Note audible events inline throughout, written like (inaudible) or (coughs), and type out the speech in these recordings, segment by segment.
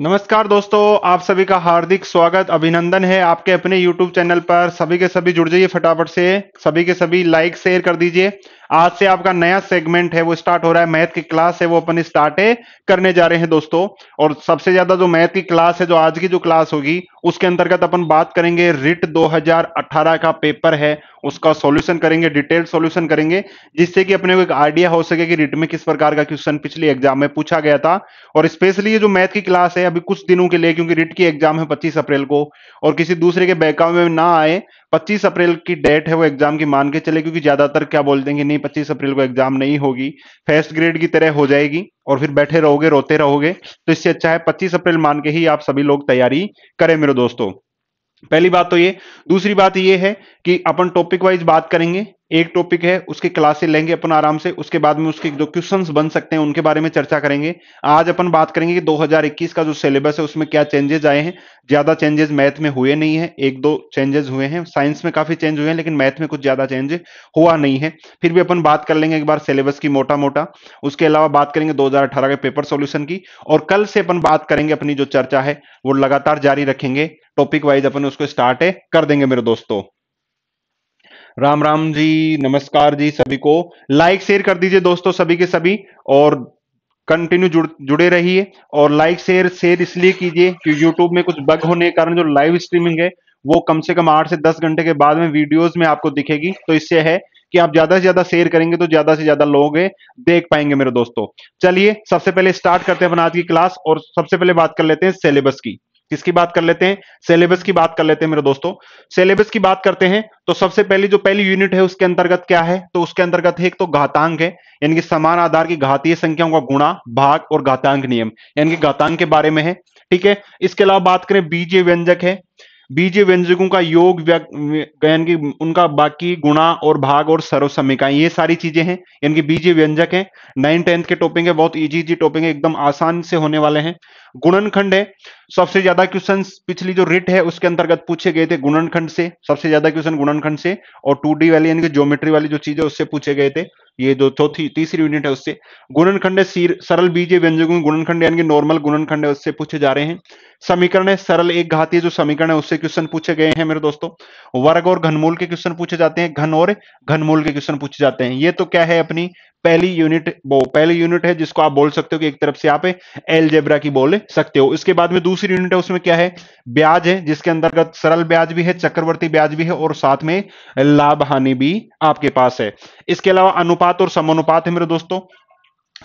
नमस्कार दोस्तों आप सभी का हार्दिक स्वागत अभिनंदन है आपके अपने YouTube चैनल पर सभी के सभी जुड़ जाइए फटाफट से सभी के सभी लाइक शेयर कर दीजिए आज से आपका नया सेगमेंट है वो स्टार्ट हो रहा है मैथ की क्लास है वो अपन स्टार्ट करने जा रहे हैं दोस्तों और सबसे ज्यादा जो मैथ की क्लास है जो आज की जो क्लास होगी उसके अंतर्गत अपन बात करेंगे रिट दो का पेपर है उसका सॉल्यूशन करेंगे डिटेल सॉल्यूशन करेंगे जिससे कि अपने को एक आइडिया हो सके कि रिट में किस प्रकार का क्वेश्चन पिछले एग्जाम में पूछा गया था और स्पेशली ये जो मैथ की क्लास है अभी कुछ दिनों के लिए क्योंकि रिट की एग्जाम है पच्चीस अप्रैल को और किसी दूसरे के बैकअप में ना आए पच्चीस अप्रैल की डेट है वो एग्जाम की मान के चले क्योंकि ज्यादातर क्या बोलते हैं कि नहीं पच्चीस अप्रैल को एग्जाम नहीं होगी फर्स्ट ग्रेड की तरह हो जाएगी और फिर बैठे रहोगे रोते रहोगे तो इससे अच्छा है पच्चीस अप्रैल मान के ही आप सभी लोग तैयारी करें मेरे दोस्तों पहली बात तो ये दूसरी बात ये है कि अपन टॉपिक वाइज बात करेंगे एक टॉपिक है उसके क्लासे लेंगे अपन आराम से उसके बाद में उसके जो क्वेश्चंस बन सकते हैं उनके बारे में चर्चा करेंगे आज अपन बात करेंगे कि 2021 का जो सिलेबस है उसमें क्या चेंजेस आए हैं ज्यादा चेंजेस मैथ में हुए नहीं है एक दो चेंजेस हुए हैं साइंस में काफी चेंज हुए हैं लेकिन मैथ में कुछ ज्यादा चेंज हुआ नहीं है फिर भी अपन बात कर लेंगे एक बार सिलेबस की मोटा मोटा उसके अलावा बात करेंगे दो के पेपर सोल्यूशन की और कल से अपन बात करेंगे अपनी जो चर्चा है वो लगातार जारी रखेंगे टॉपिक वाइज अपन उसको स्टार्ट है कर देंगे मेरे दोस्तों राम राम जी नमस्कार जी सभी को लाइक शेयर कर दीजिए दोस्तों सभी के सभी और कंटिन्यू जुड़ जुड़े रहिए और लाइक शेयर शेयर इसलिए कीजिए कि यूट्यूब में कुछ बग होने के कारण जो लाइव स्ट्रीमिंग है वो कम से कम आठ से दस घंटे के बाद में वीडियोस में आपको दिखेगी तो इससे है कि आप ज्यादा से ज्यादा शेयर करेंगे तो ज्यादा से ज्यादा लोग देख पाएंगे मेरे दोस्तों चलिए सबसे पहले स्टार्ट करते हैं अपना आज की क्लास और सबसे पहले बात कर लेते हैं सिलेबस की किसकी बात कर लेते हैं सिलेबस की बात कर लेते हैं मेरे दोस्तों सिलेबस की बात करते हैं तो सबसे पहले जो पहली यूनिट है उसके अंतर्गत क्या है तो उसके अंतर्गत है एक तो घातांक है यानी कि समान आधार की घातीय संख्याओं का गुणा भाग और घातांक नियम यानी कि घातांक के बारे में है ठीक है इसके अलावा बात करें बीजे व्यंजक है बीज व्यंजकों का योग यानी कि उनका बाकी गुणा और भाग और सर्व समीकाएं ये सारी चीजें हैं यानी कि बीज व्यंजक है नाइन टेंथ के टॉपिक है बहुत इजी इजी टॉपिक है एकदम आसान से होने वाले हैं गुणनखंड है सबसे ज्यादा क्वेश्चन पिछली जो रिट है उसके अंतर्गत पूछे गए थे गुणनखंड से सबसे ज्यादा क्वेश्चन गुणनखंड से और टू डी वाली यानी कि ज्योमेट्री वाली जो चीज है उससे पूछे गए थे ये जो चौथी तीसरी यूनिट है उससे गुणनखंड सरल बीजे व्यंजकों गुणनखंड यानी नॉर्मल गुणनखंड है उससे पूछे जा रहे हैं समीकरण है सरल एक घाती जो समीकरण है उससे क्वेश्चन पूछे गए हैं मेरे दोस्तों वर्ग और घनमूल के क्वेश्चन पूछे जाते हैं घन और घनमूल के क्वेश्चन पूछे जाते हैं ये तो क्या है अपनी पहली यूनिट वो पहली यूनिट है जिसको आप बोल सकते हो कि एक तरफ से आप एलजेब्रा की बोल सकते हो इसके बाद में दूसरी यूनिट है उसमें क्या है ब्याज है जिसके अंतर्गत सरल ब्याज भी है चक्रवर्ती ब्याज भी है और साथ में लाभ हानि भी आपके पास है इसके अलावा अनुपात समानुपात और समानुपात है मेरे दोस्तों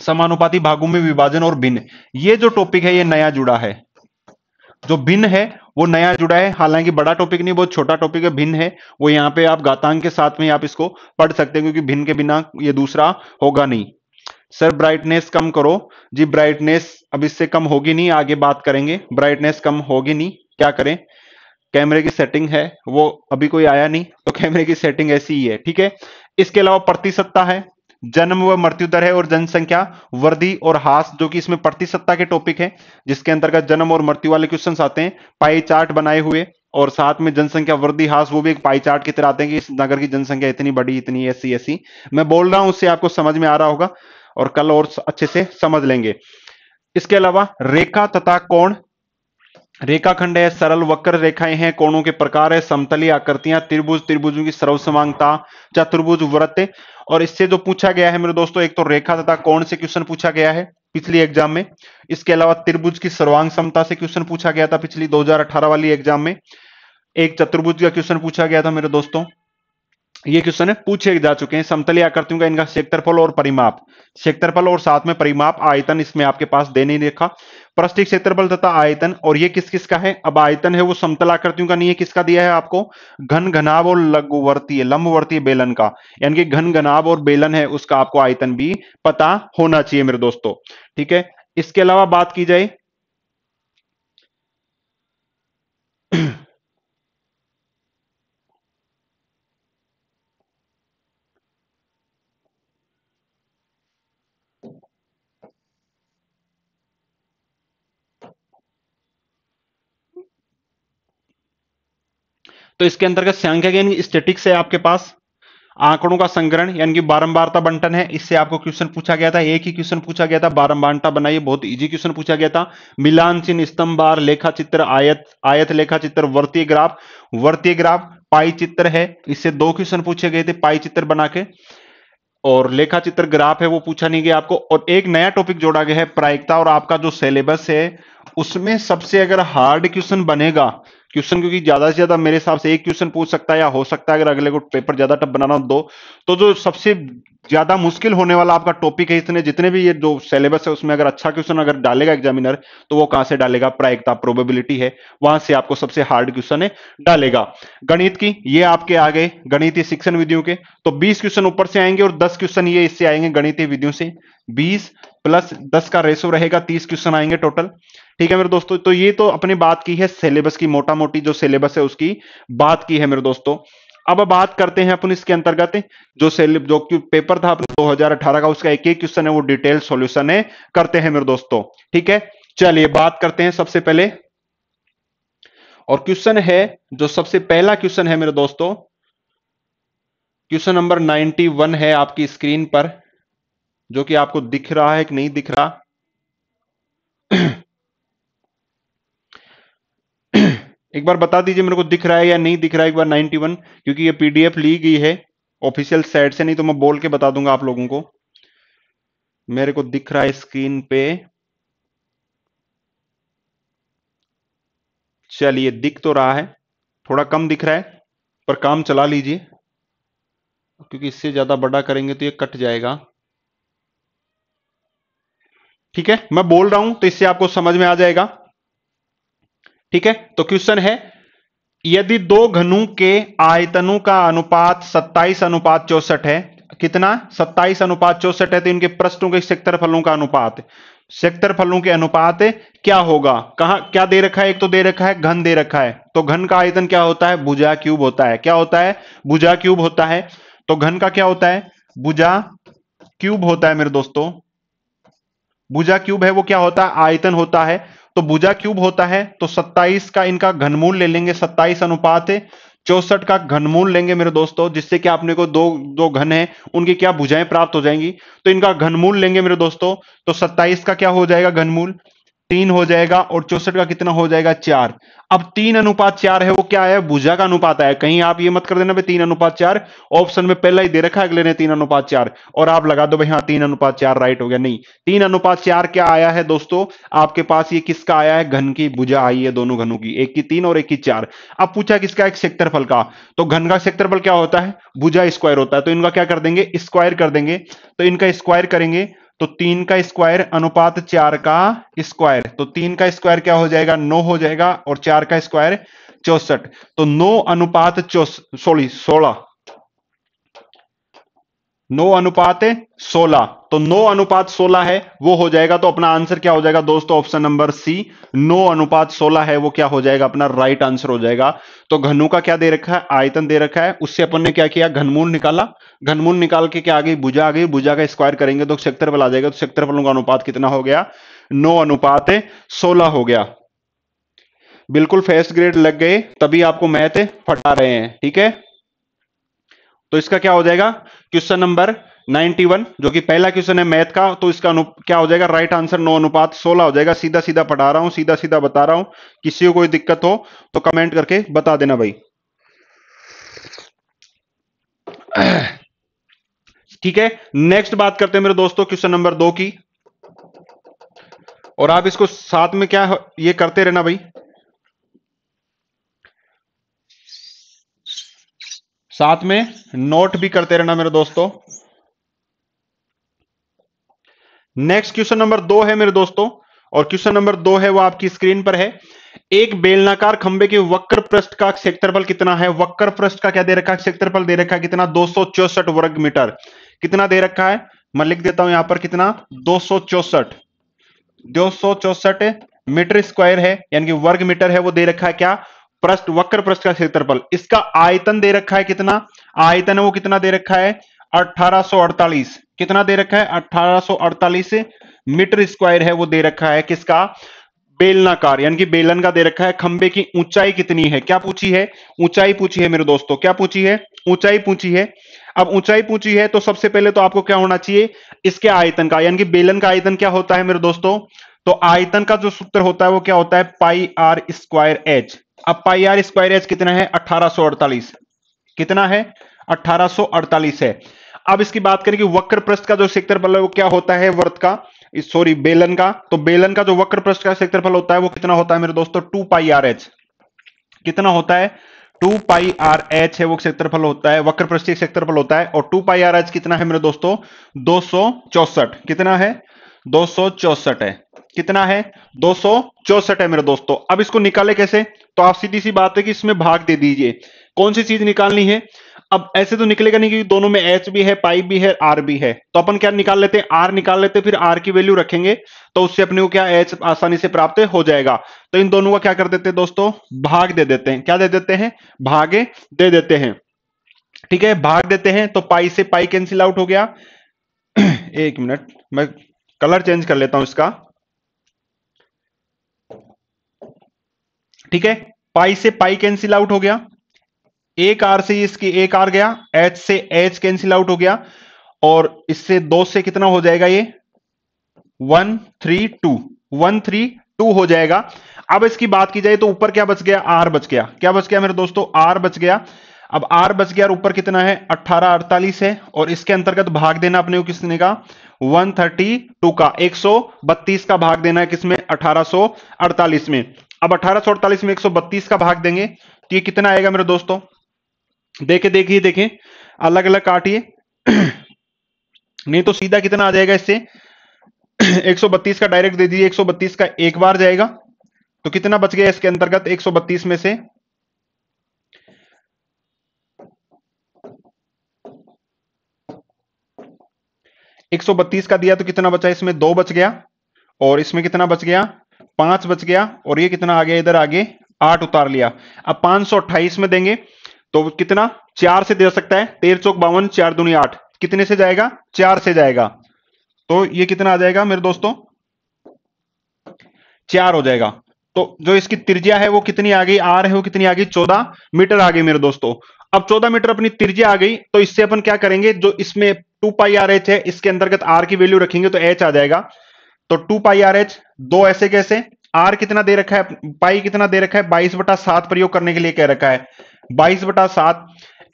समानुपाती भागों में विभाजन और भिन्न ये जो टॉपिक है ये नया जुड़ा है जो भिन्न है वो नया जुड़ा है हालांकि बड़ा टॉपिक नहीं बहुत छोटा टॉपिक है भिन्न है वो यहाँ पे आप गातांग के साथ में आप इसको पढ़ सकते हैं क्योंकि भिन्न के बिना ये दूसरा होगा नहीं सर ब्राइटनेस कम करो जी ब्राइटनेस अब इससे कम होगी नहीं आगे बात करेंगे ब्राइटनेस कम होगी नहीं क्या करें कैमरे की सेटिंग है वो अभी कोई आया नहीं तो (laughs) कैमरे की सेटिंग ऐसी ही है ठीक है इसके अलावा प्रतिशतता है जन्म व मृत्यु दर है और जनसंख्या वर्दी और हास जो कि इसमें प्रतिशतता के टॉपिक है जिसके अंतर्गत जन्म और मृत्यु वाले क्वेश्चन आते हैं पाई चार्ट बनाए हुए और साथ में जनसंख्या वृद्धि हास वो भी एक पाई चार्ट की तरह आते हैं कि इस नगर की जनसंख्या इतनी बड़ी इतनी ऐसी ऐसी मैं बोल रहा हूं उससे आपको समझ में आ रहा होगा और कल और अच्छे से समझ लेंगे इसके अलावा रेखा तथा कोण रेखाखंड है सरल वक्र रेखाएं हैं कोणों के प्रकार है समतली आकृतियां त्रिभुज त्रिभुजों की सर्वसमानता चतुर्भुज व्रत और इससे जो पूछा गया है मेरे दोस्तों एक तो रेखा तथा कोण से क्वेश्चन पूछा गया है पिछली एग्जाम में इसके अलावा त्रिभुज की सर्वांग समता से क्वेश्चन पूछा गया था पिछली 2018 वाली एग्जाम में एक चतुर्भुज का क्वेश्चन पूछा गया था मेरे दोस्तों ये क्वेश्चन है पूछे जा चुके हैं समतली आकृतियों का इनका क्षेत्रफल और परिमाप क्षेत्रफल और साथ में परिमाप आयतन इसमें आपके पास देने रेखा पृष्ठीय क्षेत्रफल तथा आयतन और ये किस किस का है अब आयतन है वो समतल आकृतियों का नहीं है किसका दिया है आपको घन घनाव और लघुवर्तीय लंबवर्तीय बेलन का यानी कि घन घनाव और बेलन है उसका आपको आयतन भी पता होना चाहिए मेरे दोस्तों ठीक है इसके अलावा बात की जाए तो इसके अंतर्गत संख्या स्टेटिक्स है आपके पास आंकड़ों का संग्रहण यानी कि बारंबारता बंटन है इससे आपको क्वेश्चन पूछा गया था एक ही क्वेश्चन पूछा गया था बारंबारता बनाइए बहुत इजी क्वेश्चन पूछा गया था मिलान चिन्ह बार लेखा चित्र आयत आयत लेखा चित्र वर्तीय ग्राफ वर्तीय ग्राफ पाई चित्र है इससे दो क्वेश्चन पूछे गए थे पाई चित्र बना के और लेखा चित्र ग्राफ है वो पूछा नहीं गया आपको और एक नया टॉपिक जोड़ा गया है प्रायिकता और आपका जो सिलेबस है उसमें सबसे अगर हार्ड क्वेश्चन बनेगा क्वेश्चन क्योंकि ज्यादा से ज्यादा मेरे हिसाब से एक क्वेश्चन पूछ सकता है या हो सकता है अगर अगले को पेपर ज्यादा टफ बनाना दो तो जो सबसे ज्यादा मुश्किल होने वाला आपका टॉपिक है इसने जितने भी ये जो सिलेबस है उसमें अगर अच्छा क्वेश्चन अगर डालेगा एग्जामिनर तो वो कहां से डालेगा प्रायिकता प्रोबेबिलिटी है वहां से आपको सबसे हार्ड क्वेश्चन है डालेगा गणित की ये आपके आ गए गणितीय शिक्षण विधियों के तो बीस क्वेश्चन ऊपर से आएंगे और दस क्वेश्चन ये इससे आएंगे गणितीय विधियों से बीस प्लस दस का रेशो रहेगा तीस क्वेश्चन आएंगे टोटल ठीक है मेरे दोस्तों तो ये तो अपने बात की है सिलेबस की मोटा मोटी जो सिलेबस है उसकी बात की है मेरे दोस्तों अब बात करते हैं अपन इसके अंतर्गत जो सेलिब जो पेपर था अपने 2018 का उसका एक एक क्वेश्चन है वो डिटेल सॉल्यूशन है करते हैं मेरे दोस्तों ठीक है चलिए बात करते हैं सबसे पहले और क्वेश्चन है जो सबसे पहला क्वेश्चन है मेरे दोस्तों क्वेश्चन नंबर 91 है आपकी स्क्रीन पर जो कि आपको दिख रहा है कि नहीं दिख रहा एक बार बता दीजिए मेरे को दिख रहा है या नहीं दिख रहा है एक बार 91 क्योंकि ये पीडीएफ ली गई है ऑफिशियल साइट से नहीं तो मैं बोल के बता दूंगा आप लोगों को मेरे को दिख रहा है स्क्रीन पे चलिए दिख तो रहा है थोड़ा कम दिख रहा है पर काम चला लीजिए क्योंकि इससे ज्यादा बड़ा करेंगे तो ये कट जाएगा ठीक है मैं बोल रहा हूं तो इससे आपको समझ में आ जाएगा ठीक है तो क्वेश्चन है यदि दो घनों के आयतनों का अनुपात 27 अनुपात चौसठ है कितना 27 अनुपात चौसठ है तो इनके प्रश्नों के फलों का अनुपात फलों के अनुपात क्या होगा कहा क्या दे रखा है एक तो दे रखा है घन दे रखा है तो घन का आयतन क्या होता है भुजा क्यूब होता है क्या होता है भुजा क्यूब होता है तो घन का क्या होता है भुजा क्यूब होता है मेरे दोस्तों भुजा क्यूब है वो क्या होता है आयतन होता है तो भुजा क्यूब होता है तो 27 का इनका घनमूल ले लेंगे 27 अनुपात चौसठ का घनमूल लेंगे मेरे दोस्तों जिससे कि आपने को दो दो घन है उनकी क्या भुजाएं प्राप्त हो जाएंगी तो इनका घनमूल लेंगे मेरे दोस्तों तो 27 का क्या हो जाएगा घनमूल तीन हो जाएगा और चौसठ का कितना हो जाएगा चार अब तीन अनुपात चार है वो क्या है भुजा का अनुपात आया कहीं आप ये मत कर देना भाई तीन अनुपात चार ऑप्शन में पहला ही दे रखा है अगले ने तीन अनुपात चार और आप लगा दो भाई हाँ तीन अनुपात चार राइट हो गया नहीं तीन अनुपात चार क्या आया है दोस्तों आपके पास ये किसका आया है घन की भुजा आई है दोनों घनों की एक की तीन और एक की चार अब पूछा किसका एक सेक्टर का तो घन का सेक्टर क्या होता है भुजा स्क्वायर होता है तो इनका क्या कर देंगे स्क्वायर कर देंगे तो इनका स्क्वायर करेंगे तो तीन का स्क्वायर अनुपात चार का स्क्वायर तो तीन का स्क्वायर क्या हो जाएगा नौ हो जाएगा और चार का स्क्वायर चौसठ तो नौ अनुपात चौस सॉरी सोलह नौ अनुपात सोलह तो नौ अनुपात सोलह है वो हो जाएगा तो अपना आंसर क्या हो जाएगा दोस्तों ऑप्शन नंबर सी नौ अनुपात सोलह है वो क्या हो जाएगा अपना राइट आंसर हो जाएगा तो घनु का क्या दे रखा है आयतन दे रखा है उससे अपन ने क्या किया घनमूल निकाला घनमूल निकाल के क्या आ गई भुजा आ गई भुजा का स्क्वायर करेंगे तो क्षेत्रफल आ जाएगा तो क्षेत्रफलों का अनुपात कितना हो गया नौ अनुपात सोलह हो गया बिल्कुल फर्स्ट ग्रेड लग गए तभी आपको मैथ फटा रहे हैं ठीक है तो इसका क्या हो जाएगा क्वेश्चन नंबर 91 जो कि पहला क्वेश्चन है मैथ का तो इसका क्या हो जाएगा राइट आंसर नौ अनुपात 16 हो जाएगा सीधा सीधा पढ़ा रहा हूं सीधा सीधा बता रहा हूं किसी को कोई दिक्कत हो तो कमेंट करके बता देना भाई ठीक है नेक्स्ट बात करते हैं मेरे दोस्तों क्वेश्चन नंबर दो की और आप इसको साथ में क्या ये करते रहना भाई साथ में नोट भी करते रहना मेरे दोस्तों नेक्स्ट क्वेश्चन नंबर दो है मेरे दोस्तों और क्वेश्चन नंबर दो है वो आपकी स्क्रीन पर है एक बेलनाकार खंबे के वक्र पृष्ठ का क्षेत्रफल कितना है वक्र पृष्ठ का क्या दे रखा है क्षेत्रफल दे रखा है कितना दो वर्ग मीटर कितना दे रखा है मैं लिख देता हूं यहां पर कितना दो सौ मीटर स्क्वायर है यानी कि वर्ग मीटर है वो दे रखा है क्या प्रश्न वक्र प्रश्न का क्षेत्रफल इसका आयतन दे रखा है कितना आयतन वो कितना दे रखा है 1848 कितना दे रखा है 1848 मीटर स्क्वायर है वो दे रखा है किसका बेलनाकार यानी कि बेलन का दे रखा है खंबे की ऊंचाई कितनी है क्या पूछी है ऊंचाई पूछी है मेरे दोस्तों क्या पूछी है ऊंचाई पूछी है अब ऊंचाई पूछी है तो सबसे पहले तो आपको क्या होना चाहिए इसके आयतन का यानी कि बेलन का आयतन क्या होता है मेरे दोस्तों तो आयतन का जो सूत्र होता है वो क्या होता है पाई आर स्क्वायर एच अब पाई आर स्क्वायर एच कितना है 1848 कितना है 1848 है अब इसकी बात करें कि वक्र प्रस्थ का जो क्षेत्रफल है वो क्या होता है वर्त का सॉरी बेलन का तो बेलन का जो वक्र प्रस्थ का क्षेत्रफल होता है वो कितना होता है मेरे दोस्तों टू पाई आर एच कितना होता है टू पाई आर एच है वो क्षेत्रफल होता है वक्र प्रस्थ क्षेत्रफल होता है और टू पाई आर एच कितना है मेरे दोस्तों दो कितना है दो है कितना है दो है मेरे दोस्तों अब इसको निकाले कैसे तो आप सीधी सी बात है कि इसमें भाग दे दीजिए कौन सी चीज निकालनी है अब ऐसे तो निकलेगा नहीं क्योंकि दोनों में एच भी है पाई भी है आर भी है तो अपन क्या निकाल लेते हैं आर निकाल लेते हैं फिर आर की वैल्यू रखेंगे तो उससे अपने को क्या एच आसानी से प्राप्त हो जाएगा तो इन दोनों का क्या कर देते हैं दोस्तों भाग दे देते हैं क्या दे देते हैं भागे दे देते हैं ठीक है भाग देते हैं तो पाई से पाई कैंसिल आउट हो गया (clears throat) एक मिनट मैं कलर चेंज कर लेता हूं इसका ठीक है पाई से पाई कैंसिल आउट हो गया एक आर से इसकी एक आर गया एच से एच कैंसिल आउट हो गया और इससे दो से कितना हो जाएगा ये one three two one three two हो जाएगा अब इसकी बात की जाए तो ऊपर क्या बच गया आर बच गया क्या बच गया मेरे दोस्तों आर बच गया अब आर बच गया और ऊपर कितना है अट्ठारह अड़तालीस है और इसके अंतर्गत भाग देना अपने किसने का 132 का 132 का भाग देना है किसमें 1848 में अब अठारह में 132 का भाग देंगे तो ये कितना आएगा मेरे दोस्तों देखे देखिए देखे अलग अलग काटिए नहीं तो सीधा कितना आ जाएगा इससे 132 का डायरेक्ट दे दीजिए 132 का एक बार जाएगा तो कितना बच गया इसके अंतर्गत 132 में से एक सौ बत्तीस का दिया तो कितना बचा इसमें दो बच गया और इसमें कितना बच गया पांच बच गया और ये कितना आ गया इधर आगे आठ उतार लिया अब पांच सौ अट्ठाईस में देंगे तो कितना चार से दे सकता है तेरह चौक बावन चार दूनी आठ कितने से जाएगा चार से जाएगा तो ये कितना आ जाएगा मेरे दोस्तों चार हो जाएगा तो जो इसकी त्रिज्या है वो कितनी आ गई आर है वो कितनी आ गई चौदह मीटर आ गई मेरे दोस्तों अब चौदह मीटर अपनी त्रिज्या आ गई तो इससे अपन क्या करेंगे जो इसमें टू पाई आर एच है इसके अंतर्गत आर की वैल्यू रखेंगे तो एच आ जाएगा तो टू पाई आर एच दो ऐसे कैसे आर कितना दे रखा है पाई कितना दे रखा है बाईस बटा सात प्रयोग करने के लिए कह रखा है बाईस बटा सात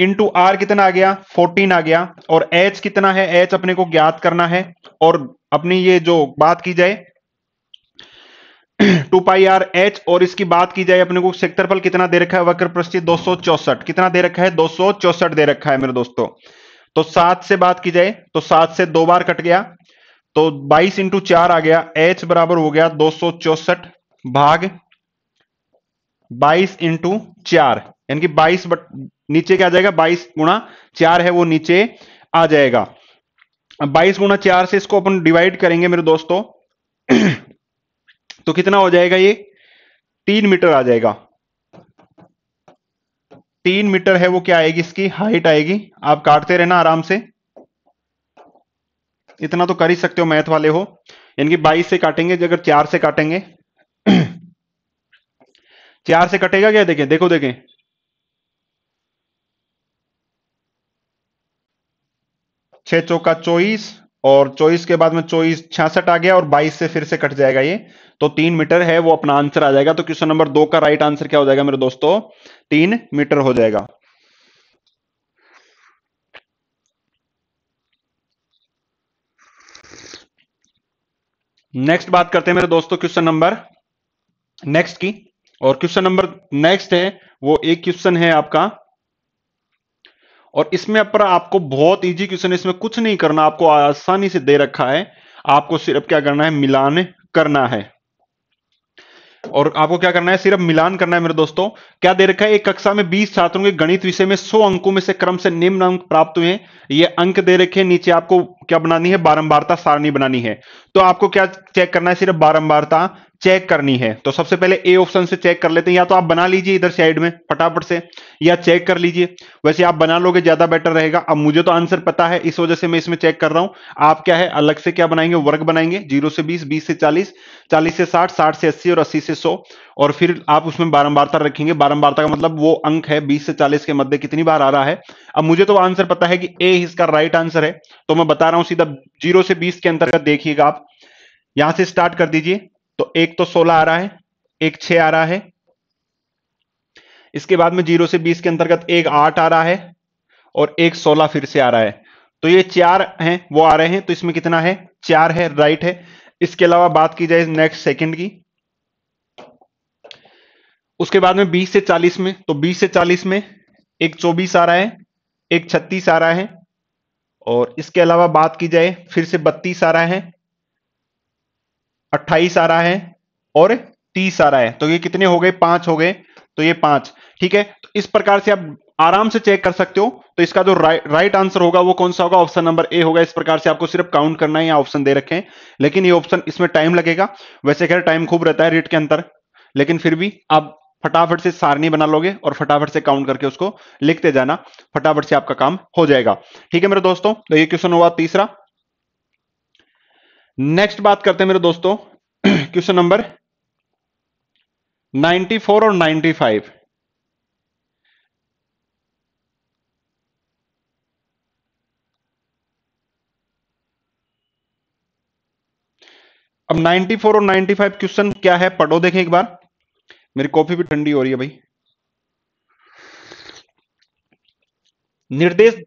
इंटू आर कितना आ गया फोर्टीन आ गया और एच कितना है एच अपने को ज्ञात करना है और अपनी ये जो बात की जाए टू पाई आर एच और इसकी बात की जाए अपने को सेक्टरफल कितना दे रखा है वक्र प्रस्थित दो कितना दे रखा है दो दे रखा है मेरे दोस्तों तो सात से बात की जाए तो सात से दो बार कट गया तो 22 इंटू चार आ गया एच बराबर हो गया दो भाग 22 इंटू चार यानी कि 22 बट नीचे क्या आ जाएगा 22 गुणा चार है वो नीचे आ जाएगा 22 गुणा चार से इसको अपन डिवाइड करेंगे मेरे दोस्तों तो कितना हो जाएगा ये तीन मीटर आ जाएगा तीन मीटर है वो क्या आएगी इसकी हाइट आएगी आप काटते रहना आराम से इतना तो कर ही सकते हो मैथ वाले हो यानी कि 22 से काटेंगे अगर चार से काटेंगे (clears throat) चार से कटेगा क्या देखें देखो देखें छह चौका चौबीस और चौबीस के बाद में चौबीस छियासठ आ गया और बाईस से फिर से कट जाएगा ये तो तीन मीटर है वो अपना आंसर आ जाएगा तो क्वेश्चन नंबर दो का राइट आंसर क्या हो जाएगा मेरे दोस्तों तीन मीटर हो जाएगा नेक्स्ट बात करते हैं मेरे दोस्तों क्वेश्चन नंबर नेक्स्ट की और क्वेश्चन नंबर नेक्स्ट है वो एक क्वेश्चन है आपका और इसमें पर आपको बहुत इजी क्वेश्चन है इसमें कुछ नहीं करना आपको आसानी से दे रखा है आपको सिर्फ क्या करना है मिलान करना है और आपको क्या करना है सिर्फ मिलान करना है मेरे दोस्तों क्या दे रखा है एक कक्षा में 20 छात्रों के गणित विषय में 100 अंकों में से क्रम से निम्न अंक प्राप्त हुए ये अंक दे रखे हैं नीचे आपको क्या बनानी है बारंबारता सारणी बनानी है तो आपको क्या चेक करना है सिर्फ बारंबारता चेक करनी है तो सबसे पहले ए ऑप्शन से चेक कर लेते हैं या तो आप बना लीजिए इधर साइड में फटाफट से या चेक कर लीजिए वैसे आप बना लोगे ज्यादा बेटर रहेगा अब मुझे तो आंसर पता है इस वजह से मैं इसमें चेक कर रहा हूं आप क्या है अलग से क्या बनाएंगे वर्ग बनाएंगे जीरो से बीस बीस से चालीस चालीस से साठ साठ से अस्सी और अस्सी से सौ और फिर आप उसमें बारंबारता रखेंगे बारंबारता का मतलब वो अंक है बीस से चालीस के मध्य कितनी बार आ रहा है अब मुझे तो आंसर पता है कि ए इसका राइट आंसर है तो मैं बता रहा हूं सीधा जीरो से बीस के अंतर्गत देखिएगा आप यहां से स्टार्ट कर दीजिए तो एक तो सोलह आ रहा है एक छ आ रहा है इसके बाद में जीरो से बीस के अंतर्गत एक आठ आ रहा है और एक सोलह फिर से आ रहा है तो ये चार हैं वो आ रहे हैं तो इसमें कितना है चार है राइट है इसके अलावा बात की जाए नेक्स्ट सेकंड की उसके बाद में 20 से 40 में तो 20 से 40 में एक 24 आ रहा है एक 36 आ रहा है और इसके अलावा बात की जाए फिर से 32 आ रहा है अट्ठाईस आ रहा है और तीस आ रहा है तो ये कितने हो गए पांच हो गए तो ये पांच ठीक है तो इस प्रकार से आप आराम से चेक कर सकते हो तो इसका जो राइट आंसर होगा वो कौन सा होगा ऑप्शन नंबर ए होगा इस प्रकार से आपको सिर्फ काउंट करना है या ऑप्शन दे रखे हैं लेकिन ये ऑप्शन इसमें टाइम लगेगा वैसे खैर टाइम खूब रहता है रेट के अंतर लेकिन फिर भी आप फटाफट से सारणी बना लोगे और फटाफट से काउंट करके उसको लिखते जाना फटाफट से आपका काम हो जाएगा ठीक है मेरे दोस्तों तो ये क्वेश्चन हुआ तीसरा नेक्स्ट बात करते हैं मेरे दोस्तों क्वेश्चन नंबर 94 और 95 अब 94 और 95 क्वेश्चन क्या है पढ़ो देखें एक बार मेरी कॉफी भी ठंडी हो रही है भाई निर्देश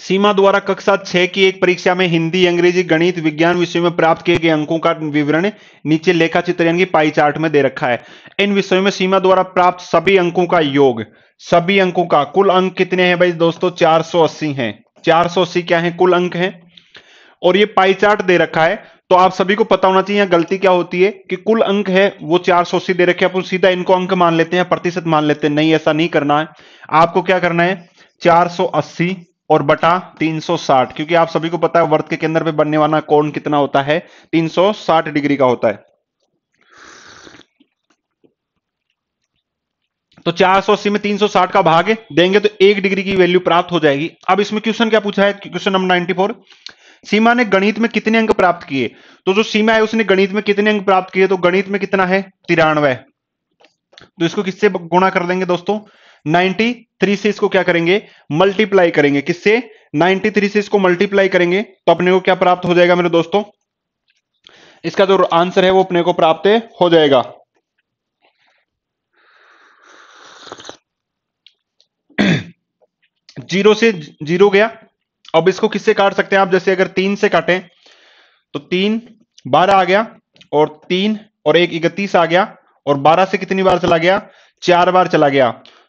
सीमा द्वारा कक्षा छह की एक परीक्षा में हिंदी अंग्रेजी गणित विज्ञान विषय में प्राप्त किए गए अंकों का विवरण नीचे लेखा चित्र यानी पाई चार्ट में दे रखा है इन विषयों में सीमा द्वारा प्राप्त सभी अंकों का योग सभी अंकों का कुल अंक कितने हैं भाई दोस्तों 480 सौ अस्सी क्या है कुल अंक है और ये पाई चार्ट दे रखा है तो आप सभी को पता होना चाहिए यहाँ गलती क्या होती है कि कुल अंक है वो चार सौ अस्सी दे रखे अपन सीधा इनको अंक मान लेते हैं प्रतिशत मान लेते हैं नहीं ऐसा नहीं करना है आपको क्या करना है चार सौ अस्सी और बटा 360 क्योंकि आप सभी को पता है वर्त के केंद्र पे बनने वाला कोण कितना होता है 360 डिग्री का होता है तो 480 में 360 का भाग देंगे तो एक डिग्री की वैल्यू प्राप्त हो जाएगी अब इसमें क्वेश्चन क्या पूछा है क्वेश्चन नंबर 94 सीमा ने गणित में कितने अंक प्राप्त किए तो जो सीमा है उसने गणित में कितने अंक प्राप्त किए तो गणित में कितना है तिरानवे तो इसको किससे गुणा कर देंगे दोस्तों 93 से इसको क्या करेंगे मल्टीप्लाई करेंगे किससे 93 से इसको मल्टीप्लाई करेंगे तो अपने को क्या प्राप्त हो जाएगा मेरे दोस्तों इसका जो आंसर है वो अपने को प्राप्त हो जाएगा (clears throat) जीरो से जीरो गया अब इसको किससे काट सकते हैं आप जैसे अगर तीन से काटें तो तीन बारह आ गया और तीन और एक इकतीस आ गया और बारह से कितनी बार चला गया चार बार चला गया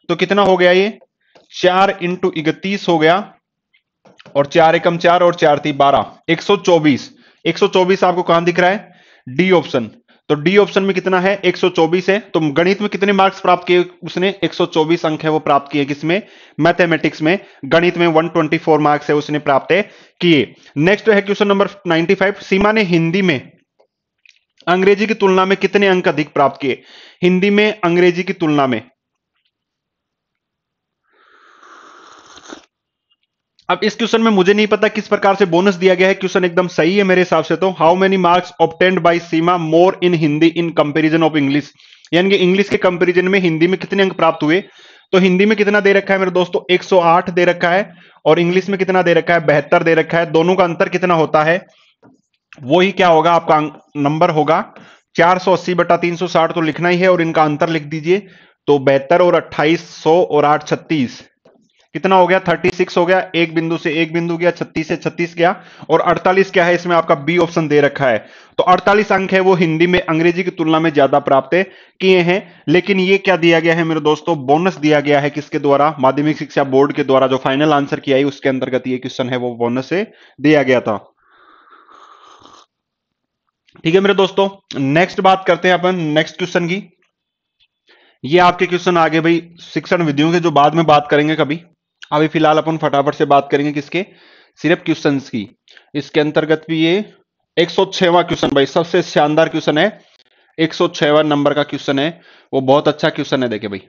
तो कितना हो गया ये चार इंटू इकतीस हो गया और चार एकम चार और चार थी बारह एक सौ चौबीस एक सौ चौबीस आपको कहां दिख रहा है डी ऑप्शन तो डी ऑप्शन में कितना है 124 है तो गणित में कितने मार्क्स प्राप्त किए उसने 124 अंक है वो प्राप्त किए किसमें मैथमेटिक्स में गणित में 124 मार्क्स है उसने प्राप्त किए नेक्स्ट है क्वेश्चन नंबर 95 सीमा ने हिंदी में अंग्रेजी की तुलना में कितने अंक अधिक प्राप्त किए हिंदी में अंग्रेजी की तुलना में अब इस क्वेश्चन में मुझे नहीं पता किस प्रकार से बोनस दिया गया है क्वेश्चन एकदम सही है मेरे हिसाब से तो how many marks obtained by Seema more in Hindi in comparison of English यानी कि इंग्लिश के कंपैरिजन में हिंदी में कितने अंक प्राप्त हुए तो हिंदी में कितना दे रखा है मेरे दोस्तों 108 दे रखा है और इंग्लिश में कितना दे रखा है बेहतर दे रखा है दोनों का अंतर कितना होता है वो ही क्या होगा आपका नंबर होगा अस्सी बटा साठ तो लिखना ही है और इनका अंतर लिख दीजिए तो बेहतर और सौ और छत्तीस कितना हो गया 36 हो गया एक बिंदु से एक बिंदु गया 36 से 36 गया और 48 क्या है इसमें आपका बी ऑप्शन दे रखा है तो 48 अंक है वो हिंदी में अंग्रेजी की तुलना में ज्यादा प्राप्त किए हैं लेकिन ये क्या दिया गया है मेरे दोस्तों बोनस दिया गया है किसके द्वारा माध्यमिक शिक्षा बोर्ड के द्वारा जो फाइनल आंसर किया है उसके अंतर्गत ये क्वेश्चन है वो बोनस से दिया गया था ठीक है मेरे दोस्तों नेक्स्ट बात करते हैं अपन नेक्स्ट क्वेश्चन की ये आपके क्वेश्चन आगे भाई शिक्षण विधियों के जो बाद में बात करेंगे कभी अभी फिलहाल अपन फटाफट से बात करेंगे किसके सिर्फ क्वेश्चन की इसके अंतर्गत भी ये एक सौ क्वेश्चन भाई सबसे शानदार क्वेश्चन है एक सौ नंबर का क्वेश्चन है वो बहुत अच्छा क्वेश्चन है देखे भाई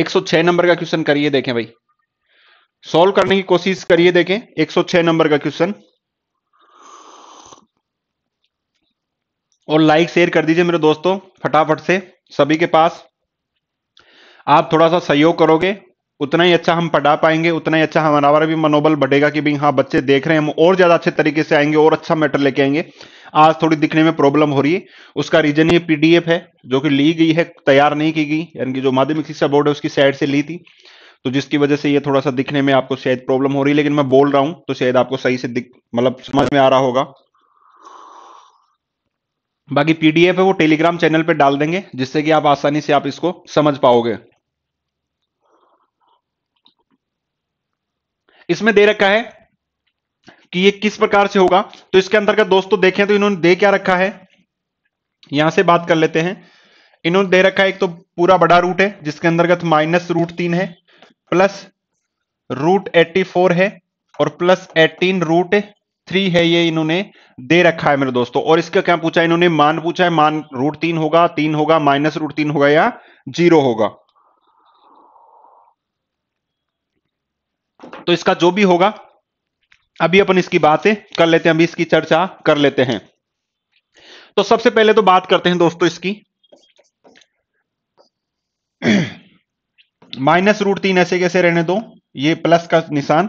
एक सौ नंबर का क्वेश्चन करिए देखें भाई सॉल्व करने की कोशिश करिए देखें एक सौ नंबर का क्वेश्चन और लाइक शेयर कर दीजिए मेरे दोस्तों फटाफट से सभी के पास आप थोड़ा सा सहयोग करोगे उतना ही अच्छा हम पढ़ा पाएंगे उतना ही अच्छा हमारा भी मनोबल बढ़ेगा कि भाई हाँ बच्चे देख रहे हैं हम और ज्यादा अच्छे तरीके से आएंगे और अच्छा मैटर लेके आएंगे आज थोड़ी दिखने में प्रॉब्लम हो रही है उसका रीजन ये पीडीएफ है जो कि ली गई है तैयार नहीं की गई यानी कि जो माध्यमिक शिक्षा बोर्ड है उसकी साइड से ली थी तो जिसकी वजह से ये थोड़ा सा दिखने में आपको शायद प्रॉब्लम हो रही है लेकिन मैं बोल रहा हूं तो शायद आपको सही से मतलब समझ में आ रहा होगा बाकी पीडीएफ है वो टेलीग्राम चैनल पर डाल देंगे जिससे कि आप आसानी से आप इसको समझ पाओगे इसमें दे रखा है कि ये किस प्रकार से होगा तो इसके अंतर्गत दोस्तों देखें तो इन्होंने दे क्या रखा है यहां से बात कर लेते हैं इन्होंने दे रखा है एक तो पूरा बड़ा रूट है जिसके अंतर्गत माइनस रूट तीन है प्लस रूट एट्टी फोर है और प्लस एटीन रूट थ्री है ये इन्होंने दे रखा है मेरे दोस्तों और इसका क्या पूछा इन्होंने मान पूछा है मान रूट तीन होगा तीन होगा माइनस रूट तीन होगा या जीरो होगा तो इसका जो भी होगा अभी अपन इसकी बातें कर लेते हैं अभी इसकी चर्चा कर लेते हैं तो सबसे पहले तो बात करते हैं दोस्तों इसकी (clears throat) माइनस रूट तीन ऐसे कैसे रहने दो ये प्लस का निशान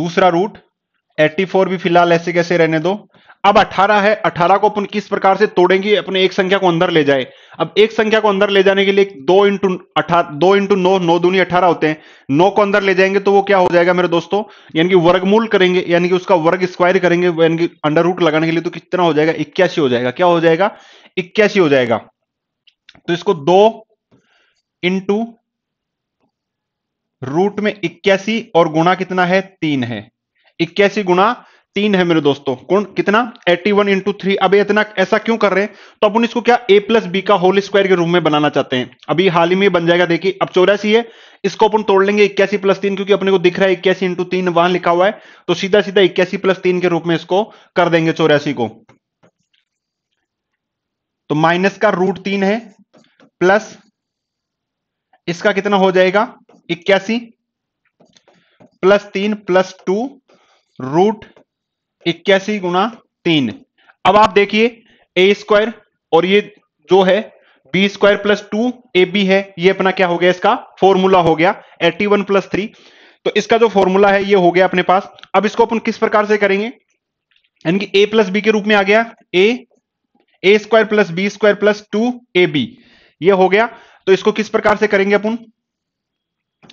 दूसरा रूट 84 भी फिलहाल ऐसे कैसे रहने दो अब 18 है 18 को अपन किस प्रकार से तोड़ेंगे अपने एक संख्या को अंदर ले जाए अब एक संख्या को अंदर ले जाने के लिए दो इंटू दो इंटू नौ नौ दूनी अठारह होते हैं नौ को अंदर ले जाएंगे तो वो क्या हो जाएगा मेरे दोस्तों यानी कि वर्गमूल करेंगे यानी कि उसका वर्ग स्क्वायर करेंगे यानी कि अंडर रूट लगाने के लिए तो कितना हो जाएगा इक्यासी हो जाएगा क्या हो जाएगा इक्यासी हो जाएगा तो इसको दो इंटू रूट में इक्यासी और गुणा कितना है तीन है इक्यासी गुना तीन है मेरे दोस्तों कौन कितना 81 वन इंटू थ्री अब इतना ऐसा क्यों कर रहे हैं तो अपन इसको क्या a प्लस बी का होल स्क्वायर के रूप में बनाना चाहते हैं अभी हाल ही में बन जाएगा देखिए अब चौरासी है इसको अपन तोड़ लेंगे इक्यासी प्लस तीन क्योंकि अपने को दिख रहा है इक्यासी इंटू तीन वहां लिखा हुआ है तो सीधा सीधा इक्यासी प्लस तीन के रूप में इसको कर देंगे चौरासी को तो माइनस का रूट तीन है प्लस इसका कितना हो जाएगा इक्यासी प्लस तीन प्लस टू रूट इक्यासी गुना तीन अब आप देखिए ए स्क्वायर और ये जो है B square plus two A B है ये अपना क्या हो गया इसका फॉर्मूला हो गया एटी वन प्लस थ्री तो इसका जो फॉर्मूला है ये हो गया अपने पास अब इसको अपन किस प्रकार से करेंगे यानी कि ए प्लस बी के रूप में आ गया A A square plus B square plus two A B ये हो गया तो इसको किस प्रकार से करेंगे अपन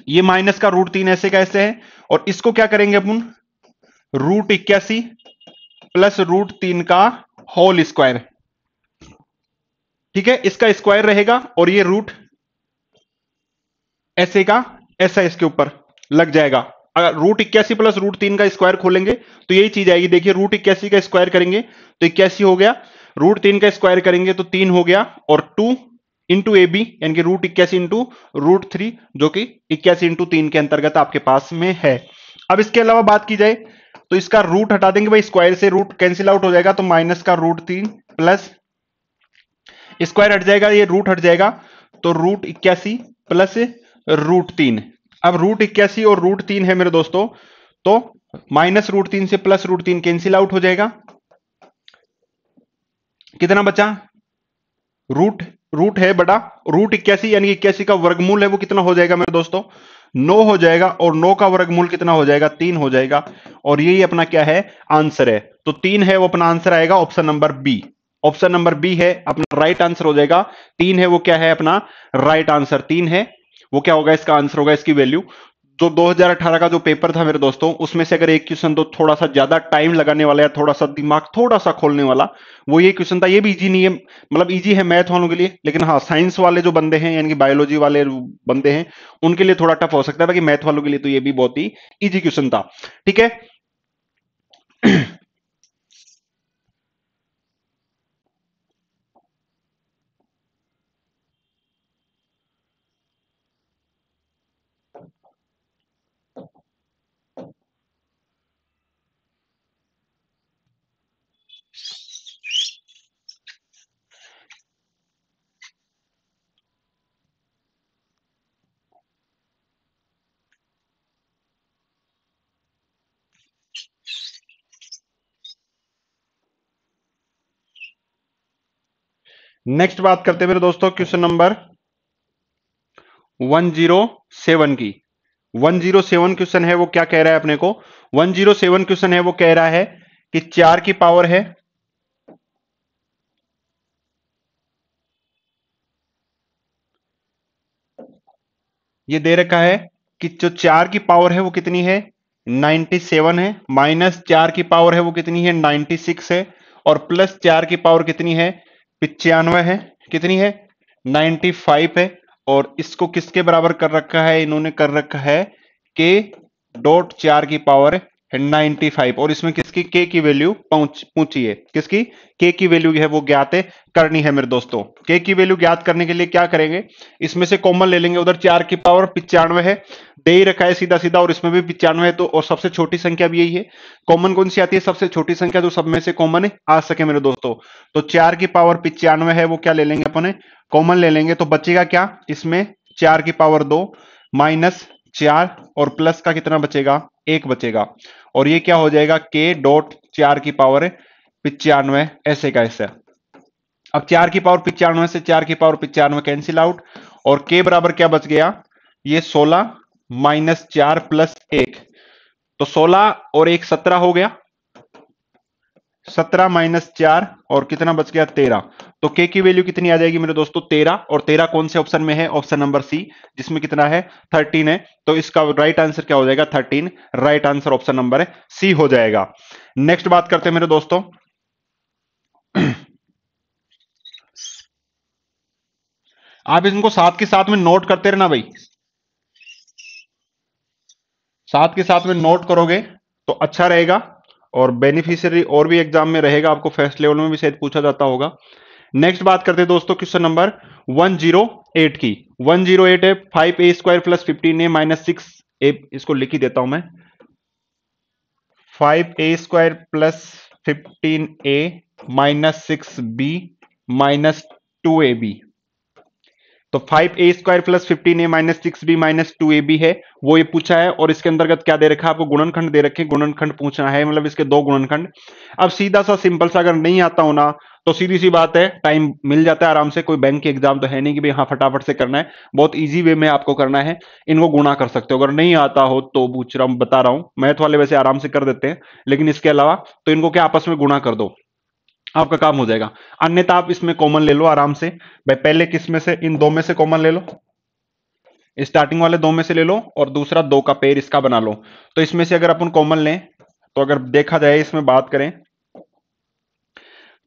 ये माइनस का रूट तीन ऐसे का ऐसे है और इसको क्या करेंगे अपन रूट इक्यासी प्लस रूट तीन का होल स्क्वायर ठीक है इसका स्क्वायर रहेगा और ये रूट ऐसे का ऐसा इसके ऊपर लग जाएगा अगर रूट इक्यासी प्लस रूट तीन का स्क्वायर खोलेंगे तो यही चीज आएगी देखिए रूट इक्यासी का स्क्वायर करेंगे तो इक्यासी हो गया रूट तीन का स्क्वायर करेंगे तो तीन हो गया और टू इंटू ए बी यानी कि रूट इक्यासी इंटू रूट थ्री जो कि इक्यासी इंटू तीन के अंतर्गत आपके पास में है अब इसके अलावा बात की जाए तो इसका रूट हटा देंगे भाई स्क्वायर से रूट कैंसिल आउट हो जाएगा तो माइनस का रूट तीन प्लस स्क्वायर हट जाएगा ये रूट हट जाएगा तो रूट इक्यासी प्लस रूट तीन अब रूट इक्यासी और रूट तीन है मेरे दोस्तों तो माइनस रूट तीन से प्लस रूट तीन कैंसिल आउट हो जाएगा कितना बचा रूट रूट है बड़ा रूट इक्यासी यानी इक्यासी का वर्गमूल है वो कितना हो जाएगा मेरे दोस्तों नो हो जाएगा और नो का वर्गमूल कितना हो जाएगा तीन हो जाएगा और यही अपना क्या है आंसर है तो तीन है वो अपना आंसर आएगा option number B option number B है अपना राइट आंसर हो जाएगा तीन है वो क्या है अपना राइट आंसर तीन है वो क्या होगा इसका आंसर होगा इसकी वैल्यू जो तो 2018 का जो पेपर था मेरे दोस्तों उसमें से अगर एक क्वेश्चन तो थोड़ा सा ज्यादा टाइम लगाने वाला या थोड़ा सा दिमाग थोड़ा सा खोलने वाला वो ये क्वेश्चन था ये भी इजी नहीं है मतलब इजी है मैथ वालों के लिए लेकिन हाँ साइंस वाले जो बंदे हैं यानी कि बायोलॉजी वाले बंदे हैं उनके लिए थोड़ा टफ हो सकता है बाकी मैथ वालों के लिए तो ये भी बहुत ही ईजी क्वेश्चन था ठीक है नेक्स्ट बात करते हैं मेरे दोस्तों क्वेश्चन नंबर 107 की 107 क्वेश्चन है वो क्या कह रहा है अपने को 107 क्वेश्चन है वो कह रहा है कि चार की पावर है ये दे रखा है कि जो चार की पावर है वो कितनी है 97 है माइनस चार की पावर है वो कितनी है 96 है और प्लस चार की पावर कितनी है पिचानवे है कितनी है 95 है और इसको किसके बराबर कर रखा है इन्होंने कर रखा है के डॉट चार की पावर नाइन्टी फाइव और इसमें किसकी के की वैल्यू पूछी है किसकी के की वैल्यू है वो ज्ञात है करनी है मेरे दोस्तों के की वैल्यू ज्ञात करने के लिए क्या करेंगे इसमें से कॉमन ले लेंगे उधर चार की पावर पिचानवे है दे ही रखा है सीधा सीधा और इसमें भी पिचानवे है तो और सबसे छोटी संख्या भी यही है कॉमन कौन सी आती है सबसे छोटी संख्या जो सब में से कॉमन आ सके मेरे दोस्तों तो चार की पावर पिचानवे है वो क्या ले लेंगे अपने कॉमन ले लेंगे तो बचेगा क्या इसमें चार की पावर दो माइनस चार और प्लस का कितना बचेगा एक बचेगा और ये क्या हो जाएगा के डॉट चार की पावर पिचानवे ऐसे का ऐसा अब चार की पावर पिचानवे से चार की पावर पिचानवे कैंसिल आउट और के बराबर क्या बच गया ये सोलह माइनस चार प्लस एक तो सोलह और एक सत्रह हो गया सत्रह माइनस चार और कितना बच गया तेरह तो के की वैल्यू कितनी आ जाएगी मेरे दोस्तों तेरह और तेरह कौन से ऑप्शन में है ऑप्शन नंबर सी जिसमें कितना है थर्टीन है तो इसका राइट आंसर क्या हो जाएगा thirteen right answer option number C हो जाएगा नेक्स्ट बात करते हैं मेरे दोस्तों आप इनको साथ के साथ में नोट करते रहना भाई साथ के साथ में नोट करोगे तो अच्छा रहेगा और बेनिफिशियरी और भी एग्जाम में रहेगा आपको फर्स्ट लेवल में भी शायद पूछा जाता होगा नेक्स्ट बात करते हैं दोस्तों क्वेश्चन नंबर 108 की 108 है 5 A square plus fifteen A minus six A इसको लिख ही देता हूं मैं five A square plus fifteen A minus six B minus two A B तो five A square plus fifteen A minus six B minus two A B है वो ये पूछा है और इसके अंतर्गत क्या दे रखा है आपको गुणनखंड दे रखे गुणनखंड पूछना है मतलब इसके दो गुणनखंड अब सीधा सा सिंपल सा अगर नहीं आता हो ना तो सीधी सी बात है टाइम मिल जाता है आराम से कोई बैंक की एग्जाम तो है नहीं कि भाई हाँ फटाफट से करना है बहुत ईजी वे में आपको करना है इनको गुणा कर सकते हो अगर नहीं आता हो तो पूछ रहा हूं बता रहा हूं मैथ वाले वैसे आराम से कर देते हैं लेकिन इसके अलावा तो इनको क्या आपस में गुणा कर दो आपका काम हो जाएगा अन्यथा आप इसमें कॉमन ले लो आराम से भाई पहले किस में से इन दो में से कॉमन ले लो स्टार्टिंग वाले दो में से ले लो और दूसरा दो का पेयर इसका बना लो तो इसमें से अगर अपन कॉमन लें तो अगर देखा जाए इसमें बात करें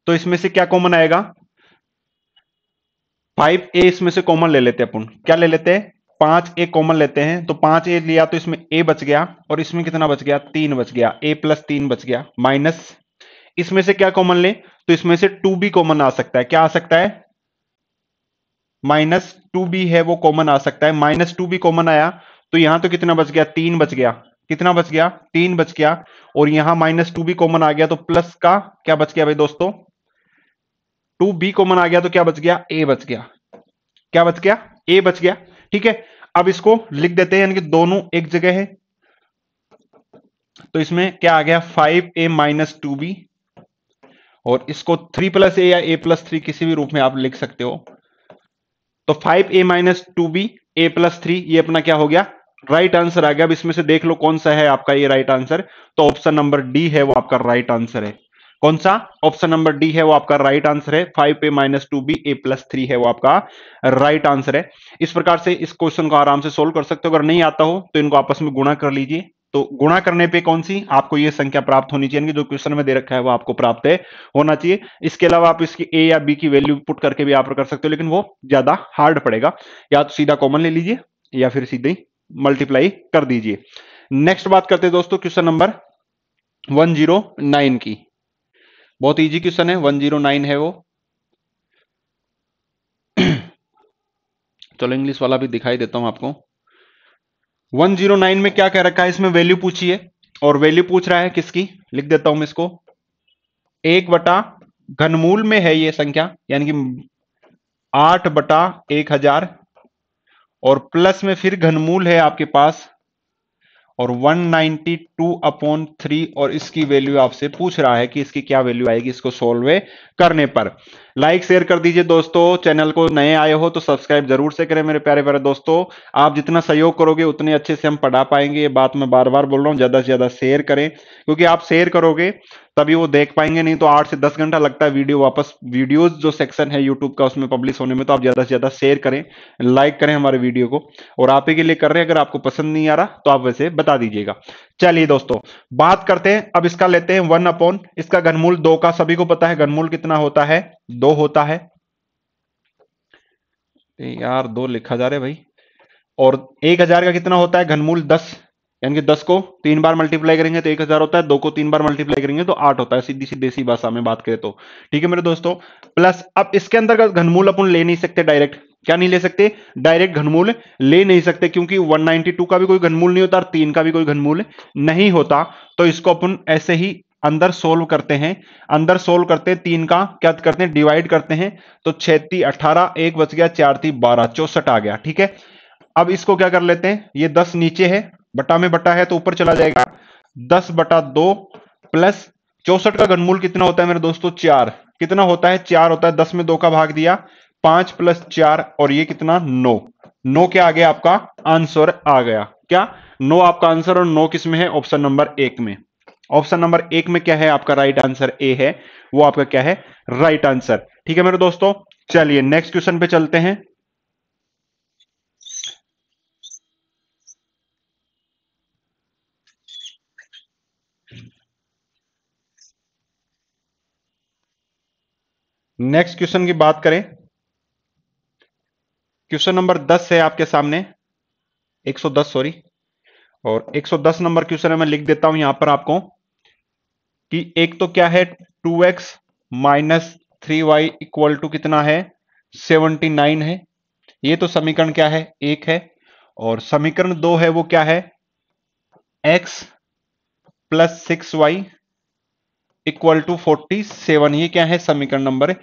तो इसमें से क्या कॉमन आएगा फाइव ए इसमें से कॉमन ले लेते हैं अपन क्या ले लेते हैं पांच ए कॉमन लेते हैं तो पांच ए लिया तो इसमें ए बच गया और इसमें कितना बच गया तीन बच गया ए प्लस तीन बच गया माइनस इसमें से क्या कॉमन लें तो इसमें से टू बी कॉमन आ सकता है क्या आ सकता है माइनस टू बी है वो कॉमन आ सकता है माइनस टू बी कॉमन आया तो यहां तो कितना बच गया तीन बच गया कितना बच गया तीन बच गया और यहां माइनस टू बी कॉमन आ गया तो प्लस का क्या बच गया भाई दोस्तों टू बी कॉमन आ गया तो क्या बच गया ए बच गया क्या बच गया ए बच गया ठीक है अब इसको लिख देते हैं यानी कि दोनों एक जगह है तो इसमें क्या आ गया five A minus two B और इसको थ्री प्लस ए या ए प्लस थ्री किसी भी रूप में आप लिख सकते हो तो five A minus two B A plus three ये अपना क्या हो गया राइट right आंसर आ गया अब इसमें से देख लो कौन सा है आपका ये राइट right आंसर तो ऑप्शन नंबर डी है वो आपका राइट right आंसर है कौन सा ऑप्शन नंबर डी है वो आपका राइट आंसर है five A minus two B A plus three है वो आपका राइट आंसर है इस प्रकार से इस क्वेश्चन को आराम से सोल्व कर सकते हो अगर नहीं आता हो तो इनको आपस में गुणा कर लीजिए तो गुणा करने पे कौन सी आपको ये संख्या प्राप्त होनी चाहिए जो क्वेश्चन में दे रखा है वो आपको प्राप्त है होना चाहिए इसके अलावा आप इसकी ए या बी की वैल्यू पुट करके भी आप कर सकते हो लेकिन वो ज्यादा हार्ड पड़ेगा या तो सीधा कॉमन ले लीजिए या फिर सीधे मल्टीप्लाई कर दीजिए नेक्स्ट बात करते हैं दोस्तों क्वेश्चन नंबर 109 की बहुत इजी क्वेश्चन है 109 है वो (clears throat) चलो इंग्लिश वाला भी दिखाई देता हूं आपको 109 में क्या कह रखा है इसमें वैल्यू पूछी है और वैल्यू पूछ रहा है किसकी लिख देता हूं मैं इसको एक बटा घनमूल में है ये संख्या यानी कि आठ बटा एक हजार और प्लस में फिर घनमूल है आपके पास और 192 अपॉन थ्री और इसकी वैल्यू आपसे पूछ रहा है कि इसकी क्या वैल्यू आएगी इसको सोल्व करने पर लाइक शेयर कर दीजिए दोस्तों चैनल को नए आए हो तो सब्सक्राइब जरूर से करें मेरे प्यारे प्यारे दोस्तों आप जितना सहयोग करोगे उतने अच्छे से हम पढ़ा पाएंगे ये बात मैं बार बार बोल रहा हूँ ज्यादा से ज्यादा शेयर करें क्योंकि आप शेयर करोगे तभी वो देख पाएंगे नहीं तो आठ से दस घंटा लगता है वीडियो वापस वीडियोज जो सेक्शन है यूट्यूब का उसमें पब्लिश होने में तो आप ज्यादा से ज्यादा शेयर करें लाइक करें हमारे वीडियो को और आप ही के लिए कर रहे हैं अगर आपको पसंद नहीं आ रहा तो आप वैसे बता दीजिएगा चलिए दोस्तों बात करते हैं अब इसका लेते हैं वन अपॉन इसका घनमूल दो का सभी को पता है घनमूल कितना होता है दो होता है यार दो लिखा जा रहा है भाई और एक हजार का कितना होता है घनमूल दस यानी कि दस को तीन बार मल्टीप्लाई करेंगे तो एक हजार होता है दो को तीन बार मल्टीप्लाई करेंगे तो आठ होता है सीधी सी देसी भाषा में बात करें तो ठीक है मेरे दोस्तों प्लस अब इसके अंदर का घनमूल अपन ले नहीं सकते डायरेक्ट क्या नहीं ले सकते डायरेक्ट घनमूल ले नहीं सकते क्योंकि 192 का भी कोई घनमूल नहीं होता और तीन का भी कोई घनमूल नहीं होता तो इसको अपन ऐसे ही अंदर सोल्व करते हैं अंदर सोल्व करते हैं तीन का क्या करते हैं डिवाइड करते हैं तो छेती अठारह एक बच गया चार थी बारह चौसठ आ गया ठीक है अब इसको क्या कर लेते हैं ये दस नीचे है बटा में बटा है तो ऊपर चला जाएगा दस बटा दो प्लस चौसठ का घनमूल कितना होता है मेरे दोस्तों चार कितना होता है चार होता है दस में दो का भाग दिया पांच प्लस चार और ये कितना नौ नो क्या आ गया आपका आंसर आ गया क्या नो आपका आंसर और नो किसमें है ऑप्शन नंबर एक में ऑप्शन नंबर एक में क्या है आपका राइट आंसर ए है वो आपका क्या है राइट आंसर ठीक है मेरे दोस्तों चलिए नेक्स्ट क्वेश्चन पे चलते हैं नेक्स्ट क्वेश्चन की बात करें क्वेश्चन नंबर 10 है आपके सामने 110 सॉरी और 110 नंबर क्वेश्चन है मैं लिख देता हूं यहां पर आपको कि एक तो क्या है two X minus three Y equal to कितना है सेवनटी नाइन है ये तो समीकरण क्या है एक है और समीकरण दो है वो क्या है X plus six Y equal to forty seven ये क्या है समीकरण नंबर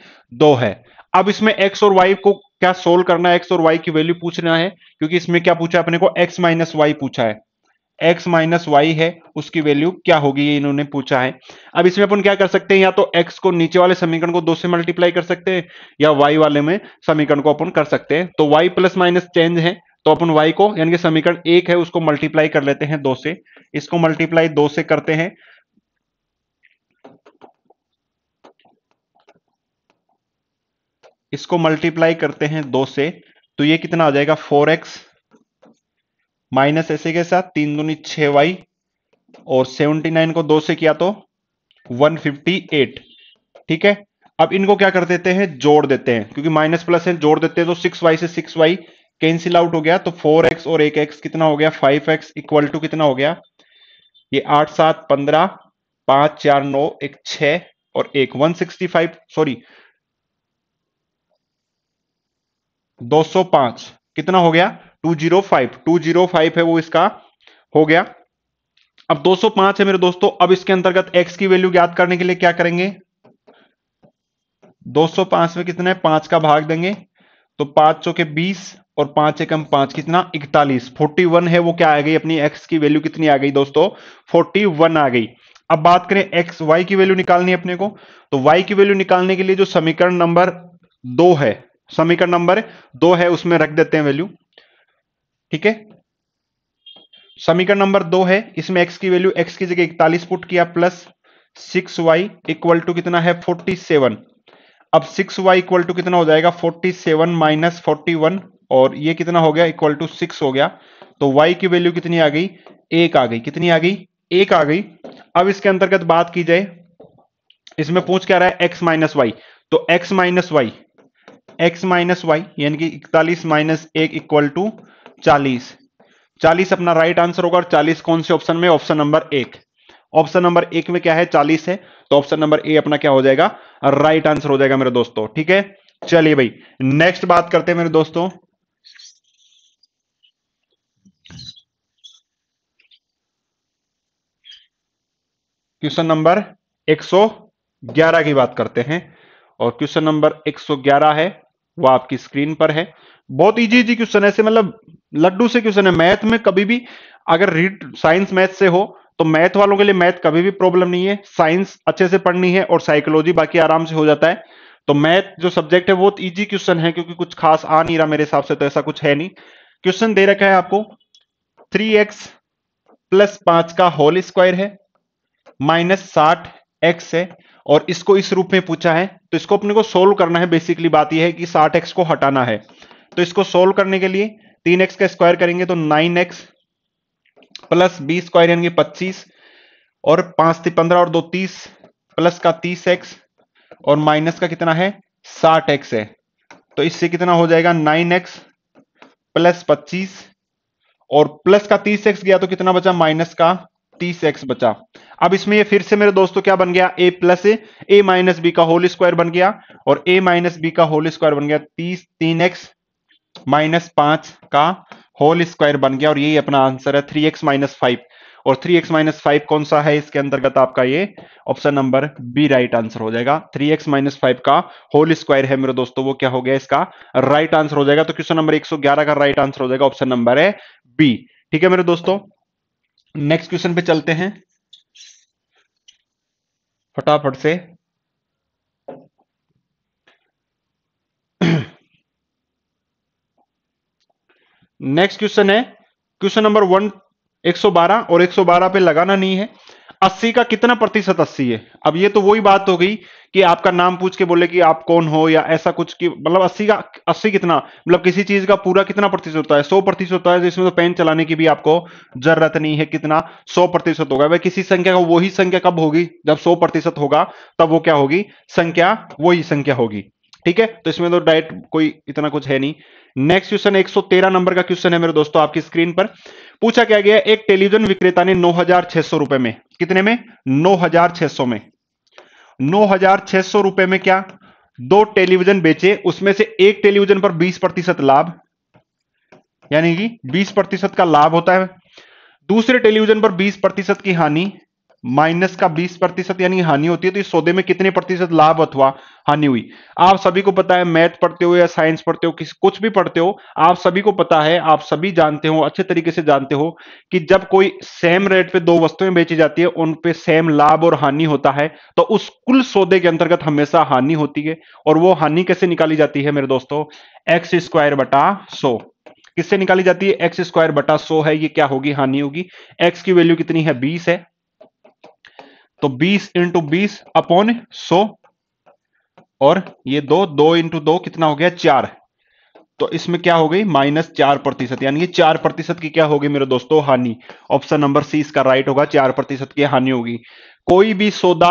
दो है अब इसमें एक्स और वाई को क्या सोल्व करना है एक्स और वाई की वैल्यू पूछना है क्योंकि इसमें क्या पूछा अपने को एक्स माइनस वाई पूछा है एक्स माइनस वाई है उसकी वैल्यू क्या होगी ये इन्होंने पूछा है अब इसमें अपन क्या कर सकते हैं या तो एक्स को नीचे वाले समीकरण को दो से मल्टीप्लाई कर सकते हैं या वाई वाले में समीकरण को अपन कर सकते हैं तो वाई प्लस माइनस चेंज है तो अपन वाई को यानी कि समीकरण एक है उसको मल्टीप्लाई कर लेते हैं दो से इसको मल्टीप्लाई दो से करते हैं इसको मल्टीप्लाई करते हैं दो से तो ये कितना आ जाएगा फोर एक्स माइनस ऐसे के साथ तीन गुनी छ वाई और सेवनटी नाइन को दो से किया तो वन फिफ्टी एट ठीक है अब इनको क्या कर देते हैं जोड़ देते हैं क्योंकि माइनस प्लस है जोड़ देते हैं तो सिक्स वाई से सिक्स वाई कैंसिल आउट हो गया तो फोर एक्स और एक एक्स कितना हो गया फाइव एक्स इक्वल टू कितना हो गया ये आठ सात पंद्रह पांच चार नौ एक छ और एक वन सिक्सटी फाइव सॉरी दो सौ पांच कितना हो गया 205 205 है वो इसका हो गया अब 205 है मेरे दोस्तों अब इसके अंतर्गत x की वैल्यू ज्ञात करने के लिए क्या करेंगे 205 में कितना है पांच का भाग देंगे तो पांच सौ के बीस और पांच एकम पांच कितना इकतालीस फोर्टी वन है वो क्या आ गई अपनी x की वैल्यू कितनी आ गई दोस्तों फोर्टी वन आ गई अब बात करें x y की वैल्यू निकालनी है अपने को तो y की वैल्यू निकालने के लिए जो समीकरण नंबर दो है समीकरण नंबर दो है उसमें रख देते हैं वैल्यू ठीक है समीकरण नंबर दो है इसमें एक्स की वैल्यू एक्स की जगह इकतालीस पुट किया plus six Y equal to कितना है फोर्टी सेवन अब सिक्स वाई इक्वल टू कितना हो जाएगा forty seven minus forty one और ये कितना हो गया इक्वल टू सिक्स हो गया तो वाई की वैल्यू कितनी आ गई एक आ गई कितनी आ गई एक आ गई अब इसके अंतर्गत बात की जाए इसमें पूछ क्या रहा है एक्स माइनस वाई तो X minus Y X minus Y यानी कि इकतालीस माइनस एक इक्वल टू चालीस चालीस अपना राइट आंसर होगा और चालीस कौन से ऑप्शन में ऑप्शन नंबर एक ऑप्शन नंबर एक में क्या है चालीस है तो ऑप्शन नंबर ए अपना क्या हो जाएगा राइट आंसर हो जाएगा मेरे दोस्तों ठीक है चलिए भाई नेक्स्ट बात करते हैं मेरे दोस्तों क्वेश्चन नंबर 111 की बात करते हैं और क्वेश्चन नंबर 111 है वो आपकी स्क्रीन पर है बहुत इजी इजी क्वेश्चन ऐसे मतलब लड्डू से क्वेश्चन है मैथ में कभी भी अगर रीड साइंस मैथ से हो तो मैथ वालों के लिए मैथ कभी भी प्रॉब्लम नहीं है साइंस अच्छे से पढ़नी है और साइकोलॉजी बाकी आराम से हो जाता है तो मैथ जो सब्जेक्ट है वो इजी क्वेश्चन है क्योंकि कुछ खास आ नहीं रहा मेरे हिसाब से तो ऐसा कुछ है नहीं क्वेश्चन दे रखा है आपको थ्री एक्स प्लस पांच का होल स्क्वायर है माइनस साठ एक्स है और इसको इस रूप में पूछा है तो इसको अपने को सोल्व करना है बेसिकली बात यह है कि साठ एक्स को हटाना है तो इसको सोल्व करने के लिए तीन एक्स का स्क्वायर करेंगे तो nine X plus B square यानी पच्चीस और पांच थी पंद्रह और दो तीस प्लस का तीस एक्स और माइनस का कितना है साठ एक्स है तो इससे कितना हो जाएगा नाइन एक्स प्लस पच्चीस और प्लस का तीस एक्स गया तो कितना बचा माइनस का तीस एक्स बचा अब इसमें ये फिर से मेरे दोस्तों क्या बन गया A plus A minus B का होल स्क्वायर बन गया और ए माइनस बी का होल स्क्वायर बन गया तीस तीन एक्स माइनस पांच का होल स्क्वायर बन गया और यही अपना आंसर है थ्री एक्स माइनस फाइव और थ्री एक्स माइनस फाइव कौन सा है इसके अंतर्गत आपका ये option number B right answer हो जाएगा थ्री एक्स माइनस फाइव का होल स्क्वायर है मेरे दोस्तों वो क्या हो गया इसका राइट आंसर हो जाएगा तो क्वेश्चन नंबर एक सौ ग्यारह का राइट आंसर हो जाएगा ऑप्शन नंबर है बी ठीक है मेरे दोस्तों नेक्स्ट क्वेश्चन पे चलते हैं फटाफट से नेक्स्ट क्वेश्चन है क्वेश्चन नंबर वन 112 और 112 पे लगाना नहीं है 80 का कितना प्रतिशत 80 है अब ये तो वही बात हो गई कि आपका नाम पूछ के बोले कि आप कौन हो या ऐसा कुछ कि मतलब 80 का 80 कितना मतलब किसी चीज का पूरा कितना प्रतिशत होता है 100 प्रतिशत होता है जिसमें तो पेन चलाने की भी आपको जरूरत नहीं है कितना 100 प्रतिशत होगा वह किसी संख्या का वही संख्या कब होगी जब सौ प्रतिशत होगा तब वो क्या होगी संख्या वही संख्या होगी ठीक है तो इसमें तो डायरेक्ट कोई इतना कुछ है नहीं नेक्स्ट क्वेश्चन 113 नंबर का क्वेश्चन है मेरे दोस्तों आपकी स्क्रीन पर पूछा क्या गया एक टेलीविजन विक्रेता ने नौ रुपए में कितने में नौ में नौ रुपए में क्या दो टेलीविजन बेचे उसमें से एक टेलीविजन पर 20 प्रतिशत लाभ यानी कि 20 प्रतिशत का लाभ होता है दूसरे टेलीविजन पर 20 प्रतिशत की हानि माइनस का 20 प्रतिशत यानी हानि होती है तो इस सौदे में कितने प्रतिशत लाभ अथवा हानि हुई आप सभी को पता है मैथ पढ़ते हो या साइंस पढ़ते हो किस कुछ भी पढ़ते हो आप सभी को पता है आप सभी जानते हो अच्छे तरीके से जानते हो कि जब कोई सेम रेट पे दो वस्तुएं बेची जाती है उन पे सेम लाभ और हानि होता है तो उस कुल सौदे के अंतर्गत हमेशा हानि होती है और वो हानि कैसे निकाली जाती है मेरे दोस्तों एक्स स्क्वायर बटा सो किससे निकाली जाती है एक्स स्क्वायर बटा सो है ये क्या होगी हानि होगी एक्स की वैल्यू कितनी है बीस है तो 20 इंटू बीस अपॉन सो और ये दो दो इंटू दो कितना हो गया चार तो इसमें क्या हो गई माइनस चार प्रतिशत यानी चार प्रतिशत की क्या होगी मेरे दोस्तों हानि ऑप्शन नंबर सी इसका राइट होगा चार प्रतिशत की हानि होगी कोई भी सौदा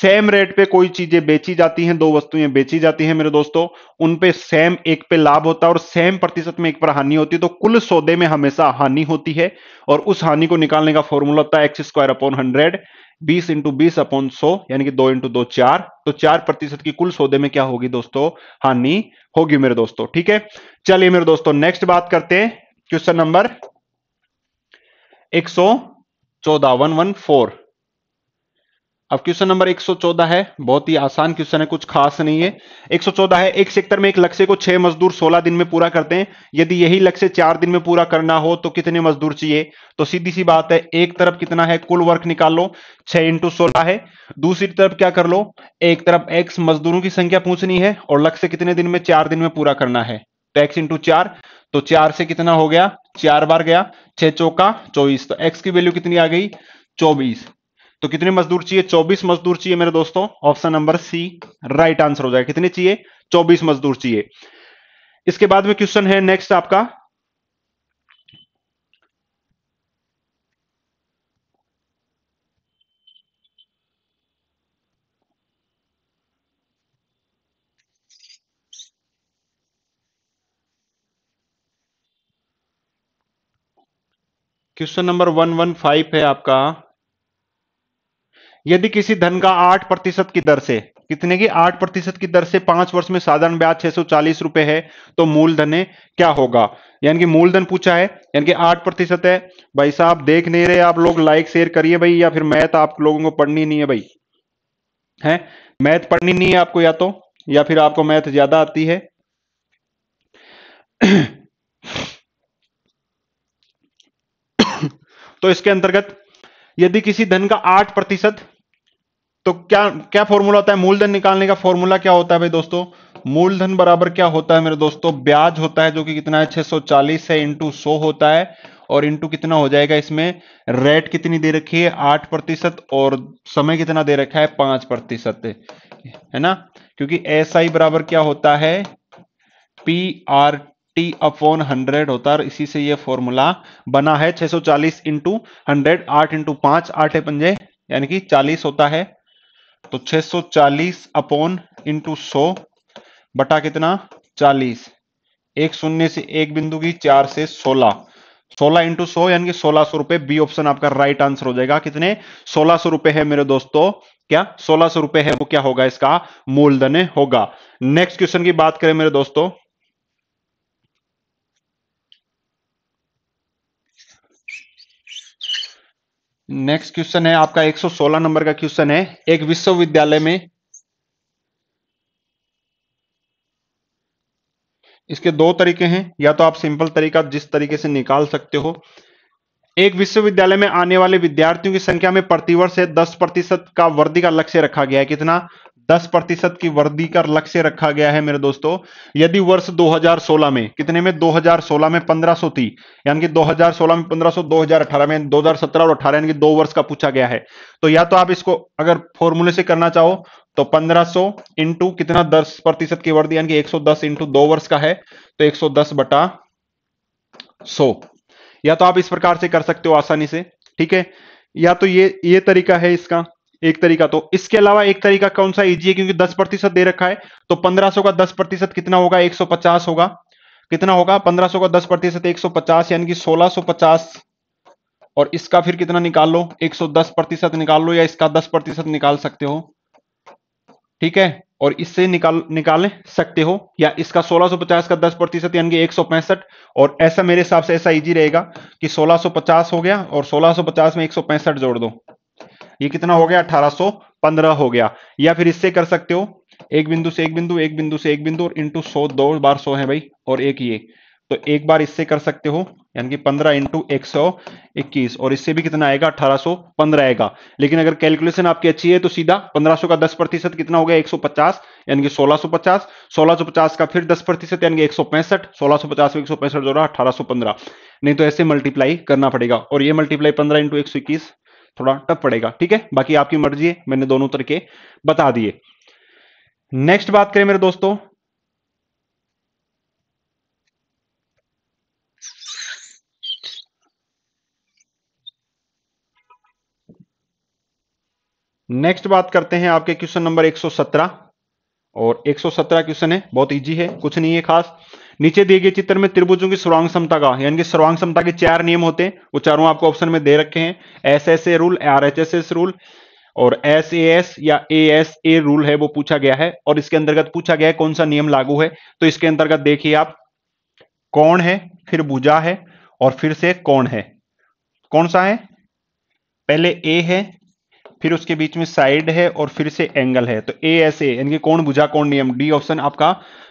सेम रेट पे कोई चीजें बेची जाती हैं दो वस्तुएं बेची जाती हैं मेरे दोस्तों उन पे सेम एक पे लाभ होता है और सेम प्रतिशत में एक पर हानि होती है तो कुल सौदे में हमेशा हानि होती है और उस हानि को निकालने का फॉर्मूला होता है एक्स स्क्वायर अपॉन हंड्रेड बीस इंटू बीस अपॉन सौ यानी कि दो इंटू दो चार तो चार प्रतिशत की कुल सौदे में क्या होगी दोस्तों हानि होगी मेरे दोस्तों ठीक है चलिए मेरे दोस्तों नेक्स्ट बात करते हैं क्वेश्चन नंबर एक सौ चौदह वन वन फोर अब क्वेश्चन नंबर 114 है बहुत ही आसान क्वेश्चन है कुछ खास नहीं है 114 है एक सेक्टर में एक लक्ष्य को छह मजदूर 16 दिन में पूरा करते हैं यदि यही लक्ष्य चार दिन में पूरा करना हो तो कितने मजदूर चाहिए तो सीधी सी बात है एक तरफ कितना है कुल वर्क निकाल लो छह इंटू सोलह है दूसरी तरफ क्या कर लो एक तरफ एक्स मजदूरों की संख्या पूछनी है और लक्ष्य कितने दिन में चार दिन में पूरा करना है तो एक्स इंटू चार तो चार से कितना हो गया चार बार गया छह चौका चौबीस तो एक्स की वैल्यू कितनी आ गई चौबीस तो कितने मजदूर चाहिए 24 मजदूर चाहिए मेरे दोस्तों option number C right answer हो जाएगा कितने चाहिए 24 मजदूर चाहिए इसके बाद में क्वेश्चन है नेक्स्ट आपका question number one one five है आपका यदि किसी धन का आठ प्रतिशत की दर से कितने की आठ प्रतिशत की दर से पांच वर्ष में साधारण ब्याज छह सौ चालीस रुपए है तो मूलधन क्या होगा यानी कि मूलधन पूछा है यानी कि आठ प्रतिशत है भाई साहब देख नहीं रहे आप लोग लाइक शेयर करिए भाई या फिर मैथ आप लोगों को पढ़नी नहीं है भाई है मैथ पढ़नी नहीं है आपको या तो या फिर आपको मैथ ज्यादा आती है (coughs) तो इसके अंतर्गत यदि किसी धन का आठ प्रतिशत तो क्या क्या फॉर्मूला होता है मूलधन निकालने का फॉर्मूला क्या होता है भाई दोस्तों मूलधन बराबर क्या होता है मेरे दोस्तों ब्याज होता है जो कि कितना है 640 है इंटू सो होता है और इंटू कितना हो जाएगा इसमें रेट कितनी दे रखी है आठ प्रतिशत और समय कितना दे रखा है पांच प्रतिशत है ना क्योंकि एस SI बराबर क्या होता है P R T upon hundred होता है इसी से ये फॉर्मूला बना है 640 सौ चालीस इंटू हंड्रेड आठ इंटू पांच आठ पंजे यानी कि 40 होता है तो 640 अपॉन इंटू सो बटा कितना 40 एक शून्य से एक बिंदु की चार से 16 सोलह इंटू सो यानी कि सोलह सौ रुपए बी ऑप्शन आपका राइट आंसर हो जाएगा कितने सोलह सौ रुपए है मेरे दोस्तों क्या सोलह सौ रुपए है वो क्या होगा इसका मूलधन होगा नेक्स्ट क्वेश्चन की बात करें मेरे दोस्तों नेक्स्ट क्वेश्चन है आपका 116 नंबर का क्वेश्चन है एक विश्वविद्यालय में इसके दो तरीके हैं या तो आप सिंपल तरीका जिस तरीके से निकाल सकते हो एक विश्वविद्यालय में आने वाले विद्यार्थियों की संख्या में प्रतिवर्ष है दस प्रतिशत का वृद्धि का लक्ष्य रखा गया है कितना 10 प्रतिशत की वृद्धि का लक्ष्य रखा गया है मेरे दोस्तों यदि वर्ष 2016 में कितने में 2016 में 1500 थी यानी कि 2016 में 1500 2018 में 2017 और 18 यानी कि दो वर्ष का पूछा गया है तो या तो आप इसको अगर फॉर्मूले से करना चाहो तो 1500 सौ इंटू कितना 10 प्रतिशत की वृद्धि यानी कि 110 सौ दस इंटू दो वर्ष का है तो एक बटा सो या तो आप इस प्रकार से कर सकते हो आसानी से ठीक है या तो ये ये तरीका है इसका एक तरीका तो इसके अलावा एक तरीका कौन सा ईजी है क्योंकि दस प्रतिशत दे रखा है तो पंद्रह सौ का दस प्रतिशत कितना होगा एक सौ पचास होगा कितना होगा पंद्रह सौ का दस प्रतिशत एक सौ पचास यानी कि सोलह सौ पचास और इसका फिर कितना निकाल लो एक सौ दस प्रतिशत निकाल लो या इसका दस प्रतिशत निकाल सकते हो ठीक है और इससे निकाल निकाल सकते हो या इसका 1650 का 10 प्रतिशत यानी कि एक और ऐसा मेरे हिसाब से ऐसा इजी रहेगा कि 1650 हो गया और 1650 में एक जोड़ दो ये कितना हो गया 1815 हो गया या फिर इससे कर सकते हो एक बिंदु से एक बिंदु एक बिंदु से एक बिंदु और इंटू सौ दो बार सौ है भाई और एक ये तो एक बार इससे कर सकते हो यानी कि 15 इंटू एक और इससे भी कितना आएगा 1815 आएगा लेकिन अगर कैलकुलेशन आपकी अच्छी है तो सीधा 1500 का 10 प्रतिशत कितना हो गया 150 यानी कि 1650 1650 का फिर 10 प्रतिशत यानी कि एक सौ पैंसठ सोलह एक सौ पैंसठ जो रहा अठारह नहीं तो ऐसे मल्टीप्लाई करना पड़ेगा और ये मल्टीप्लाई पंद्रह इंटू एक सौ इक्कीस थोड़ा टफ पड़ेगा ठीक है बाकी आपकी मर्जी है मैंने दोनों तरीके बता दिए नेक्स्ट बात करें मेरे दोस्तों नेक्स्ट बात करते हैं आपके क्वेश्चन नंबर 117 और 117 क्वेश्चन है बहुत इजी है कुछ नहीं है खास नीचे दिए गए चित्र में त्रिभुजों की सर्वांग क्षमता का यानी कि सर्वांग क्षमता के चार नियम होते हैं वो चारों आपको ऑप्शन में दे रखे हैं S S A rule R H S S rule और एस ए एस या ए एस ए रूल है वो पूछा गया है और इसके अंतर्गत पूछा गया है कौन सा नियम लागू है तो इसके अंतर्गत देखिए आप कौन है फिर भुजा है और फिर से कौन है कौन सा है पहले ए है फिर उसके बीच में साइड है और फिर से एंगल है तो ए एस ए यानी कि कोण बुझा कोण नियम डी ऑप्शन आपका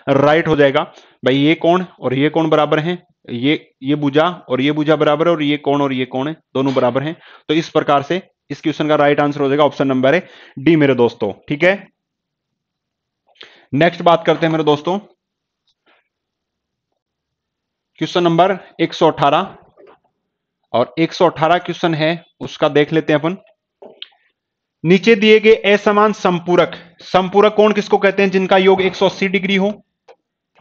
राइट हो जाएगा भाई ये कोण और ये कोण बराबर है ये ये बुझा और ये बुझा बराबर है और ये कोण और ये कोण है दोनों बराबर हैं तो इस प्रकार से इस क्वेश्चन का राइट आंसर हो जाएगा ऑप्शन नंबर है डी मेरे दोस्तों ठीक है नेक्स्ट बात करते हैं मेरे दोस्तों क्वेश्चन नंबर 118 और 118 क्वेश्चन है उसका देख लेते हैं अपन नीचे दिए गए असमान संपूरक संपूरक कोण किसको कहते हैं जिनका योग 180 डिग्री हो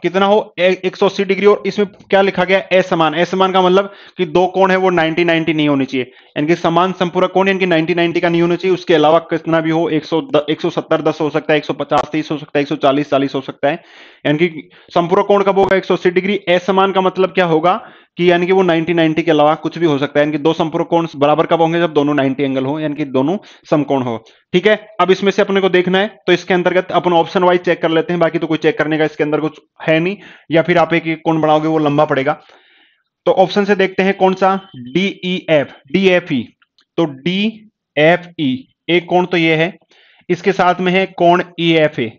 कितना हो 180 डिग्री और इसमें क्या लिखा गया असमान असमान का मतलब कि दो कोण है वो 90 90 नहीं होनी चाहिए यानी कि समान संपूरक कोण यानी कि 90 90 का नहीं होना चाहिए उसके अलावा कितना भी हो 100 170 दस हो सकता है 150 30 हो सकता है 140 40 हो सकता है यानी कि संपूरक कोण कब होगा 180 डिग्री असमान का मतलब क्या होगा कि यानी कि वो 90 90 के अलावा कुछ भी हो सकता है यानी कि दो संपूर्ण कोण बराबर कब होंगे जब दोनों 90 एंगल हो यानी कि दोनों समकोण हो ठीक है अब इसमें से अपने को देखना है तो इसके अंतर्गत अपन ऑप्शन वाइज चेक कर लेते हैं बाकी तो कोई चेक करने का इसके अंदर कुछ है नहीं या फिर आप एक कोण बनाओगे वो लंबा पड़ेगा तो ऑप्शन से देखते हैं कौन सा D E F D F E तो डी एफ ई एक कोण तो ये है इसके साथ में है कोण E F A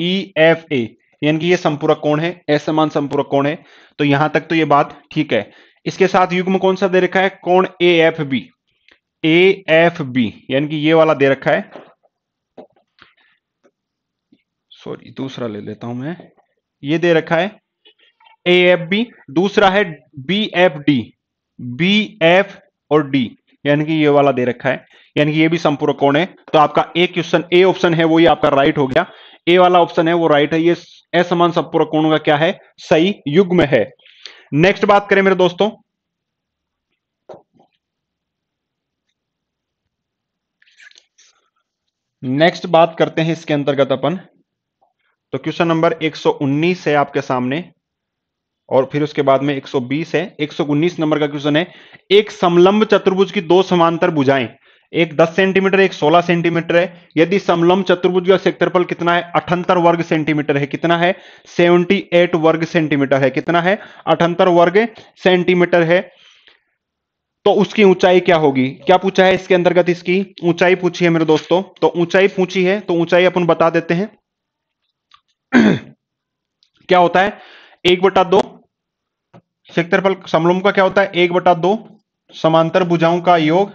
E F A यानी कि ये संपूरक कोण है असमान संपूरक कोण है तो यहां तक तो ये बात ठीक है इसके साथ युग्म कौन सा दे रखा है कोण A F B A F B यानी कि ये वाला दे रखा है सॉरी दूसरा ले लेता हूं मैं ये दे रखा है ए एफ बी दूसरा है B F D B F और डी यानी कि ये वाला दे रखा है यानी कि ये भी संपूरक कोण है तो आपका ए क्वेश्चन ए ऑप्शन है वो ही आपका राइट हो गया ए वाला ऑप्शन है वो राइट है ये असमान सपूरक कोण का क्या है सही में है नेक्स्ट बात करें मेरे दोस्तों नेक्स्ट बात करते हैं इसके अंतर्गत अपन तो क्वेश्चन नंबर 119 है आपके सामने और फिर उसके बाद में 120 है 119 नंबर का क्वेश्चन है एक समलंब चतुर्भुज की दो समांतर बुझाएं एक 10 सेंटीमीटर एक 16 सेंटीमीटर है यदि समलम चतुर्भुज का क्षेत्रफल कितना है अठहत्तर वर्ग सेंटीमीटर है कितना है 78 वर्ग सेंटीमीटर है कितना है अठहत्तर वर्ग सेंटीमीटर है तो उसकी ऊंचाई क्या होगी क्या पूछा है इसके अंतर्गत इसकी ऊंचाई पूछी है मेरे दोस्तों तो ऊंचाई पूछी है तो ऊंचाई अपन बता देते हैं (clears throat) क्या होता है एक बटा दो क्षेत्रफल समलोम का क्या होता है एक बटा दो समांतर भुजाओं का योग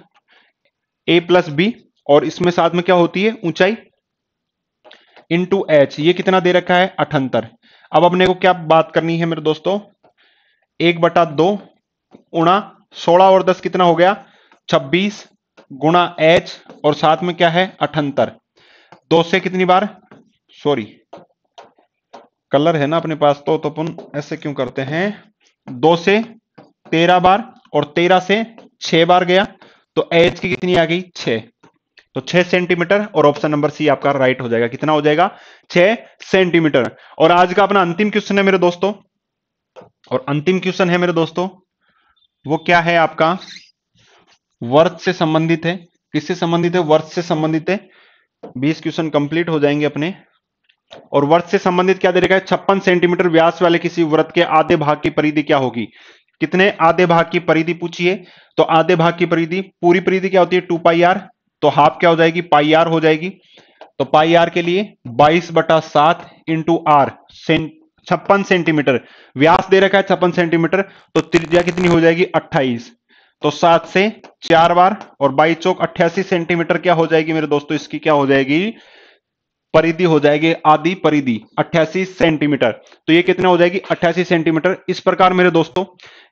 ए प्लस बी और इसमें साथ में क्या होती है ऊंचाई इंटू एच ये कितना दे रखा है अठहत्तर अब अपने को क्या बात करनी है मेरे दोस्तों एक बटा दो उणा सोलह और दस कितना हो गया छब्बीस गुणा एच और साथ में क्या है अठहत्तर दो से कितनी बार सॉरी कलर है ना अपने पास तो तो अपन ऐसे क्यों करते हैं दो से तेरह बार और तेरह से छह बार गया तो एच की कितनी आ गई छ तो छह सेंटीमीटर और ऑप्शन नंबर सी आपका राइट हो जाएगा कितना हो जाएगा छह सेंटीमीटर और आज का अपना अंतिम क्वेश्चन है मेरे दोस्तों और अंतिम क्वेश्चन है मेरे दोस्तों वो क्या है आपका वर्थ से संबंधित है किससे संबंधित है वर्थ से संबंधित है बीस क्वेश्चन कंप्लीट हो जाएंगे अपने और वर्ष से संबंधित क्या दे रखा है छप्पन सेंटीमीटर व्यास वाले किसी व्रत के आधे भाग की परिधि क्या होगी कितने आधे भाग की परिधि पूछिए तो आधे भाग की परिधि पूरी परिधि क्या होती है टू पाई आर तो हाफ क्या हो जाएगी पाई आर हो जाएगी तो पाई आर के लिए 22 बटा सात इंटू आर छप्पन सेंटीमीटर व्यास दे रखा है छप्पन सेंटीमीटर तो त्रिज्या कितनी हो जाएगी 28 तो सात से चार बार और बाईस चौक अट्ठासी सेंटीमीटर क्या हो जाएगी मेरे दोस्तों इसकी क्या हो जाएगी परिधि हो जाएगी आधी परिधि अट्ठासी सेंटीमीटर तो ये कितना हो जाएगी अट्ठासी सेंटीमीटर इस प्रकार मेरे दोस्तों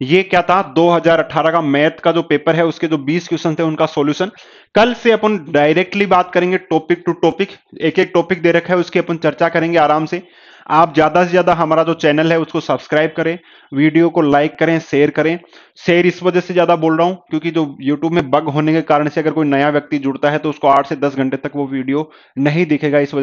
ये क्या था 2018 का मैथ का जो पेपर है उसके जो 20 क्वेश्चन थे उनका सॉल्यूशन कल से अपन डायरेक्टली बात करेंगे टॉपिक टू टॉपिक एक एक टॉपिक दे रखा है उसकी अपन चर्चा करेंगे आराम से आप ज्यादा से ज्यादा हमारा जो चैनल है उसको सब्सक्राइब करें वीडियो को लाइक करें शेयर करें शेयर इस वजह से ज्यादा बोल रहा हूं क्योंकि जो यूट्यूब में बग होने के कारण से अगर कोई नया व्यक्ति जुड़ता है तो उसको आठ से दस घंटे तक वो वीडियो नहीं दिखेगा इस वजह